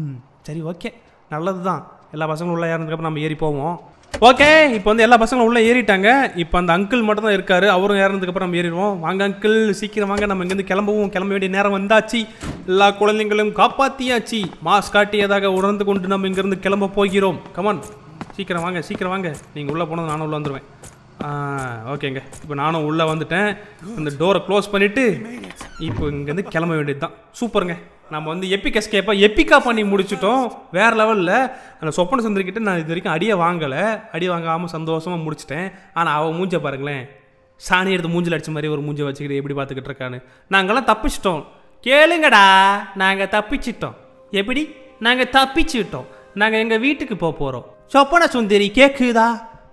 [SPEAKER 1] ம் சரி ஓகே நல்லது தான் எல்லா பசங்களும் உள்ளே ஏறினதுக்கப்புறம் நம்ம ஏறி போவோம் ஓகே இப்போ வந்து எல்லா பசங்களும் உள்ளே ஏறிட்டாங்க இப்போ அந்த அங்கிள் மட்டும் தான் இருக்காரு அவரும் ஏறினதுக்கப்புறம் நம்ம ஏறிடுவோம் வாங்க அங்கிள் சீக்கிரம் வாங்க நம்ம இங்கேருந்து கிளம்பவும் கிளம்ப வேண்டிய நேரம் வந்தாச்சு எல்லா குழந்தைங்களும் காப்பாற்றியாச்சு மாஸ் காட்டியதாக உணர்ந்து கொண்டு நம்ம இங்கேருந்து கிளம்ப போகிறோம் கமான் சீக்கிரம் வாங்க சீக்கிரம் வாங்க நீங்கள் உள்ளே போனது நானும் உள்ளே வந்துடுவேன் ஓகேங்க இப்போ நானும் உள்ளே வந்துட்டேன் இந்த டோரை க்ளோஸ் பண்ணிவிட்டு இப்போ இங்கேருந்து கிளம்ப வேண்டியது தான் சூப்பருங்க நம்ம வந்து எப்பிக் எஸ்கேப்பாக எப்பிக்கா பண்ணி முடிச்சிட்டோம் வேறு லெவலில் அந்த சொப்பன சுந்தரிக்கிட்ட நான் இது வரைக்கும் அடியை வாங்கலை அடி வாங்காமல் சந்தோஷமாக முடிச்சிட்டேன் ஆனால் அவள் மூஞ்சை பாருங்களேன் சாணி எடுத்து மூஞ்சில் அடித்த மாதிரி ஒரு மூஞ்சை வச்சுக்கிட்டு எப்படி பார்த்துக்கிட்டு இருக்கான்னு நாங்கள்லாம் தப்பிச்சிட்டோம் கேளுங்கடா நாங்கள் தப்பிச்சிட்டோம் எப்படி நாங்கள் தப்பிச்சுட்டோம் நாங்கள் எங்கள் வீட்டுக்கு போக போகிறோம் சொப்பன சுந்தரி கேட்குதா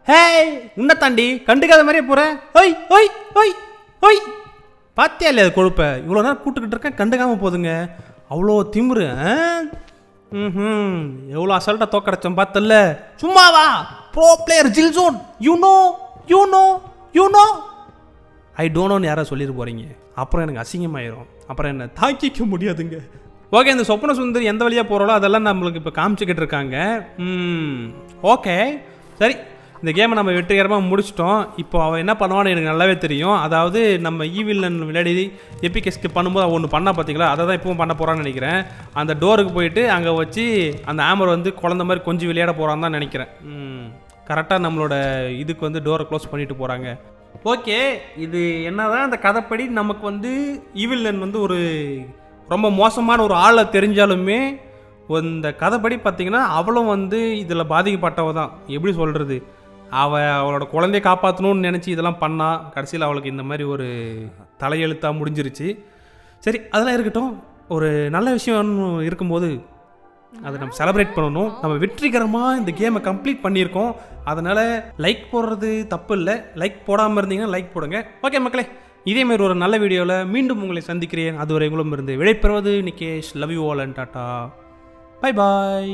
[SPEAKER 1] ஹேய் உன்னை தாண்டி கண்டுக்காத மாதிரியே போகிறேன் ஒய் ஒய் ஒய் ஒய் பார்த்தியா இல்லையா கொழுப்ப இவ்வளோ நேரம் கூட்டுக்கிட்டு இருக்கேன் கண்டுக்காமல் போதுங்க அவ்வளோ திமுரு ம் எவ்வளோ அசால்ட்டாக தோக்கடைச்சோம் பார்த்தல சும்மாவா ப்ரோ பிளேயர் ஜில் you know you know you know I டோனோன்னு யாராவது சொல்லிட்டு போகிறீங்க அப்புறம் எனக்கு அசிங்கமாயிரும் அப்புறம் என்ன தாக்கிக்க முடியாதுங்க ஓகே இந்த சொப்பன சுந்தரி எந்த வழியாக போகிறாலோ அதெல்லாம் நம்மளுக்கு இப்போ காமிச்சிக்கிட்டு இருக்காங்க ஓகே சரி இந்த கேமை நம்ம வெற்றிகரமாக முடிச்சிட்டோம் இப்போ அவன் என்ன பண்ணுவான்னு எனக்கு நல்லாவே தெரியும் அதாவது நம்ம ஈவில்லன் e விளையாடி எப்பி கெஸ்ட் பண்ணும்போது அவன் ஒன்று பண்ணால் பார்த்தீங்களா அதை தான் இப்பவும் பண்ண போகிறான்னு நினைக்கிறேன் அந்த டோருக்கு போயிட்டு அங்கே வச்சு அந்த ஆமர் வந்து குழந்த மாதிரி கொஞ்சம் விளையாட போகிறான்னு தான் நினைக்கிறேன் கரெக்டாக நம்மளோட இதுக்கு வந்து டோரை க்ளோஸ் பண்ணிட்டு போகிறாங்க ஓகே இது தான் அந்த கதைப்படி நமக்கு வந்து ஈவில்லன் e வந்து ஒரு ரொம்ப மோசமான ஒரு ஆளை தெரிஞ்சாலுமே இந்த கதைப்படி பார்த்திங்கன்னா அவளும் வந்து இதில் பாதிக்கப்பட்டவ தான் எப்படி சொல்கிறது அவள் அவளோட குழந்தைய காப்பாற்றணும்னு நினச்சி இதெல்லாம் பண்ணா கடைசியில் அவளுக்கு இந்த மாதிரி ஒரு தலையெழுத்தாக முடிஞ்சிருச்சு சரி அதெல்லாம் இருக்கட்டும் ஒரு நல்ல விஷயம் இருக்கும்போது அதை நம்ம செலப்ரேட் பண்ணணும் நம்ம வெற்றிகரமாக இந்த கேமை கம்ப்ளீட் பண்ணியிருக்கோம் அதனால் லைக் போடுறது தப்பு இல்லை லைக் போடாமல் இருந்தீங்கன்னா லைக் போடுங்க ஓகே மக்களே இதே மாதிரி ஒரு நல்ல வீடியோவில் மீண்டும் உங்களை சந்திக்கிறேன் அதுவரை உங்களும் இருந்து விடைபெறுவது Nikesh love you all and tata bye bye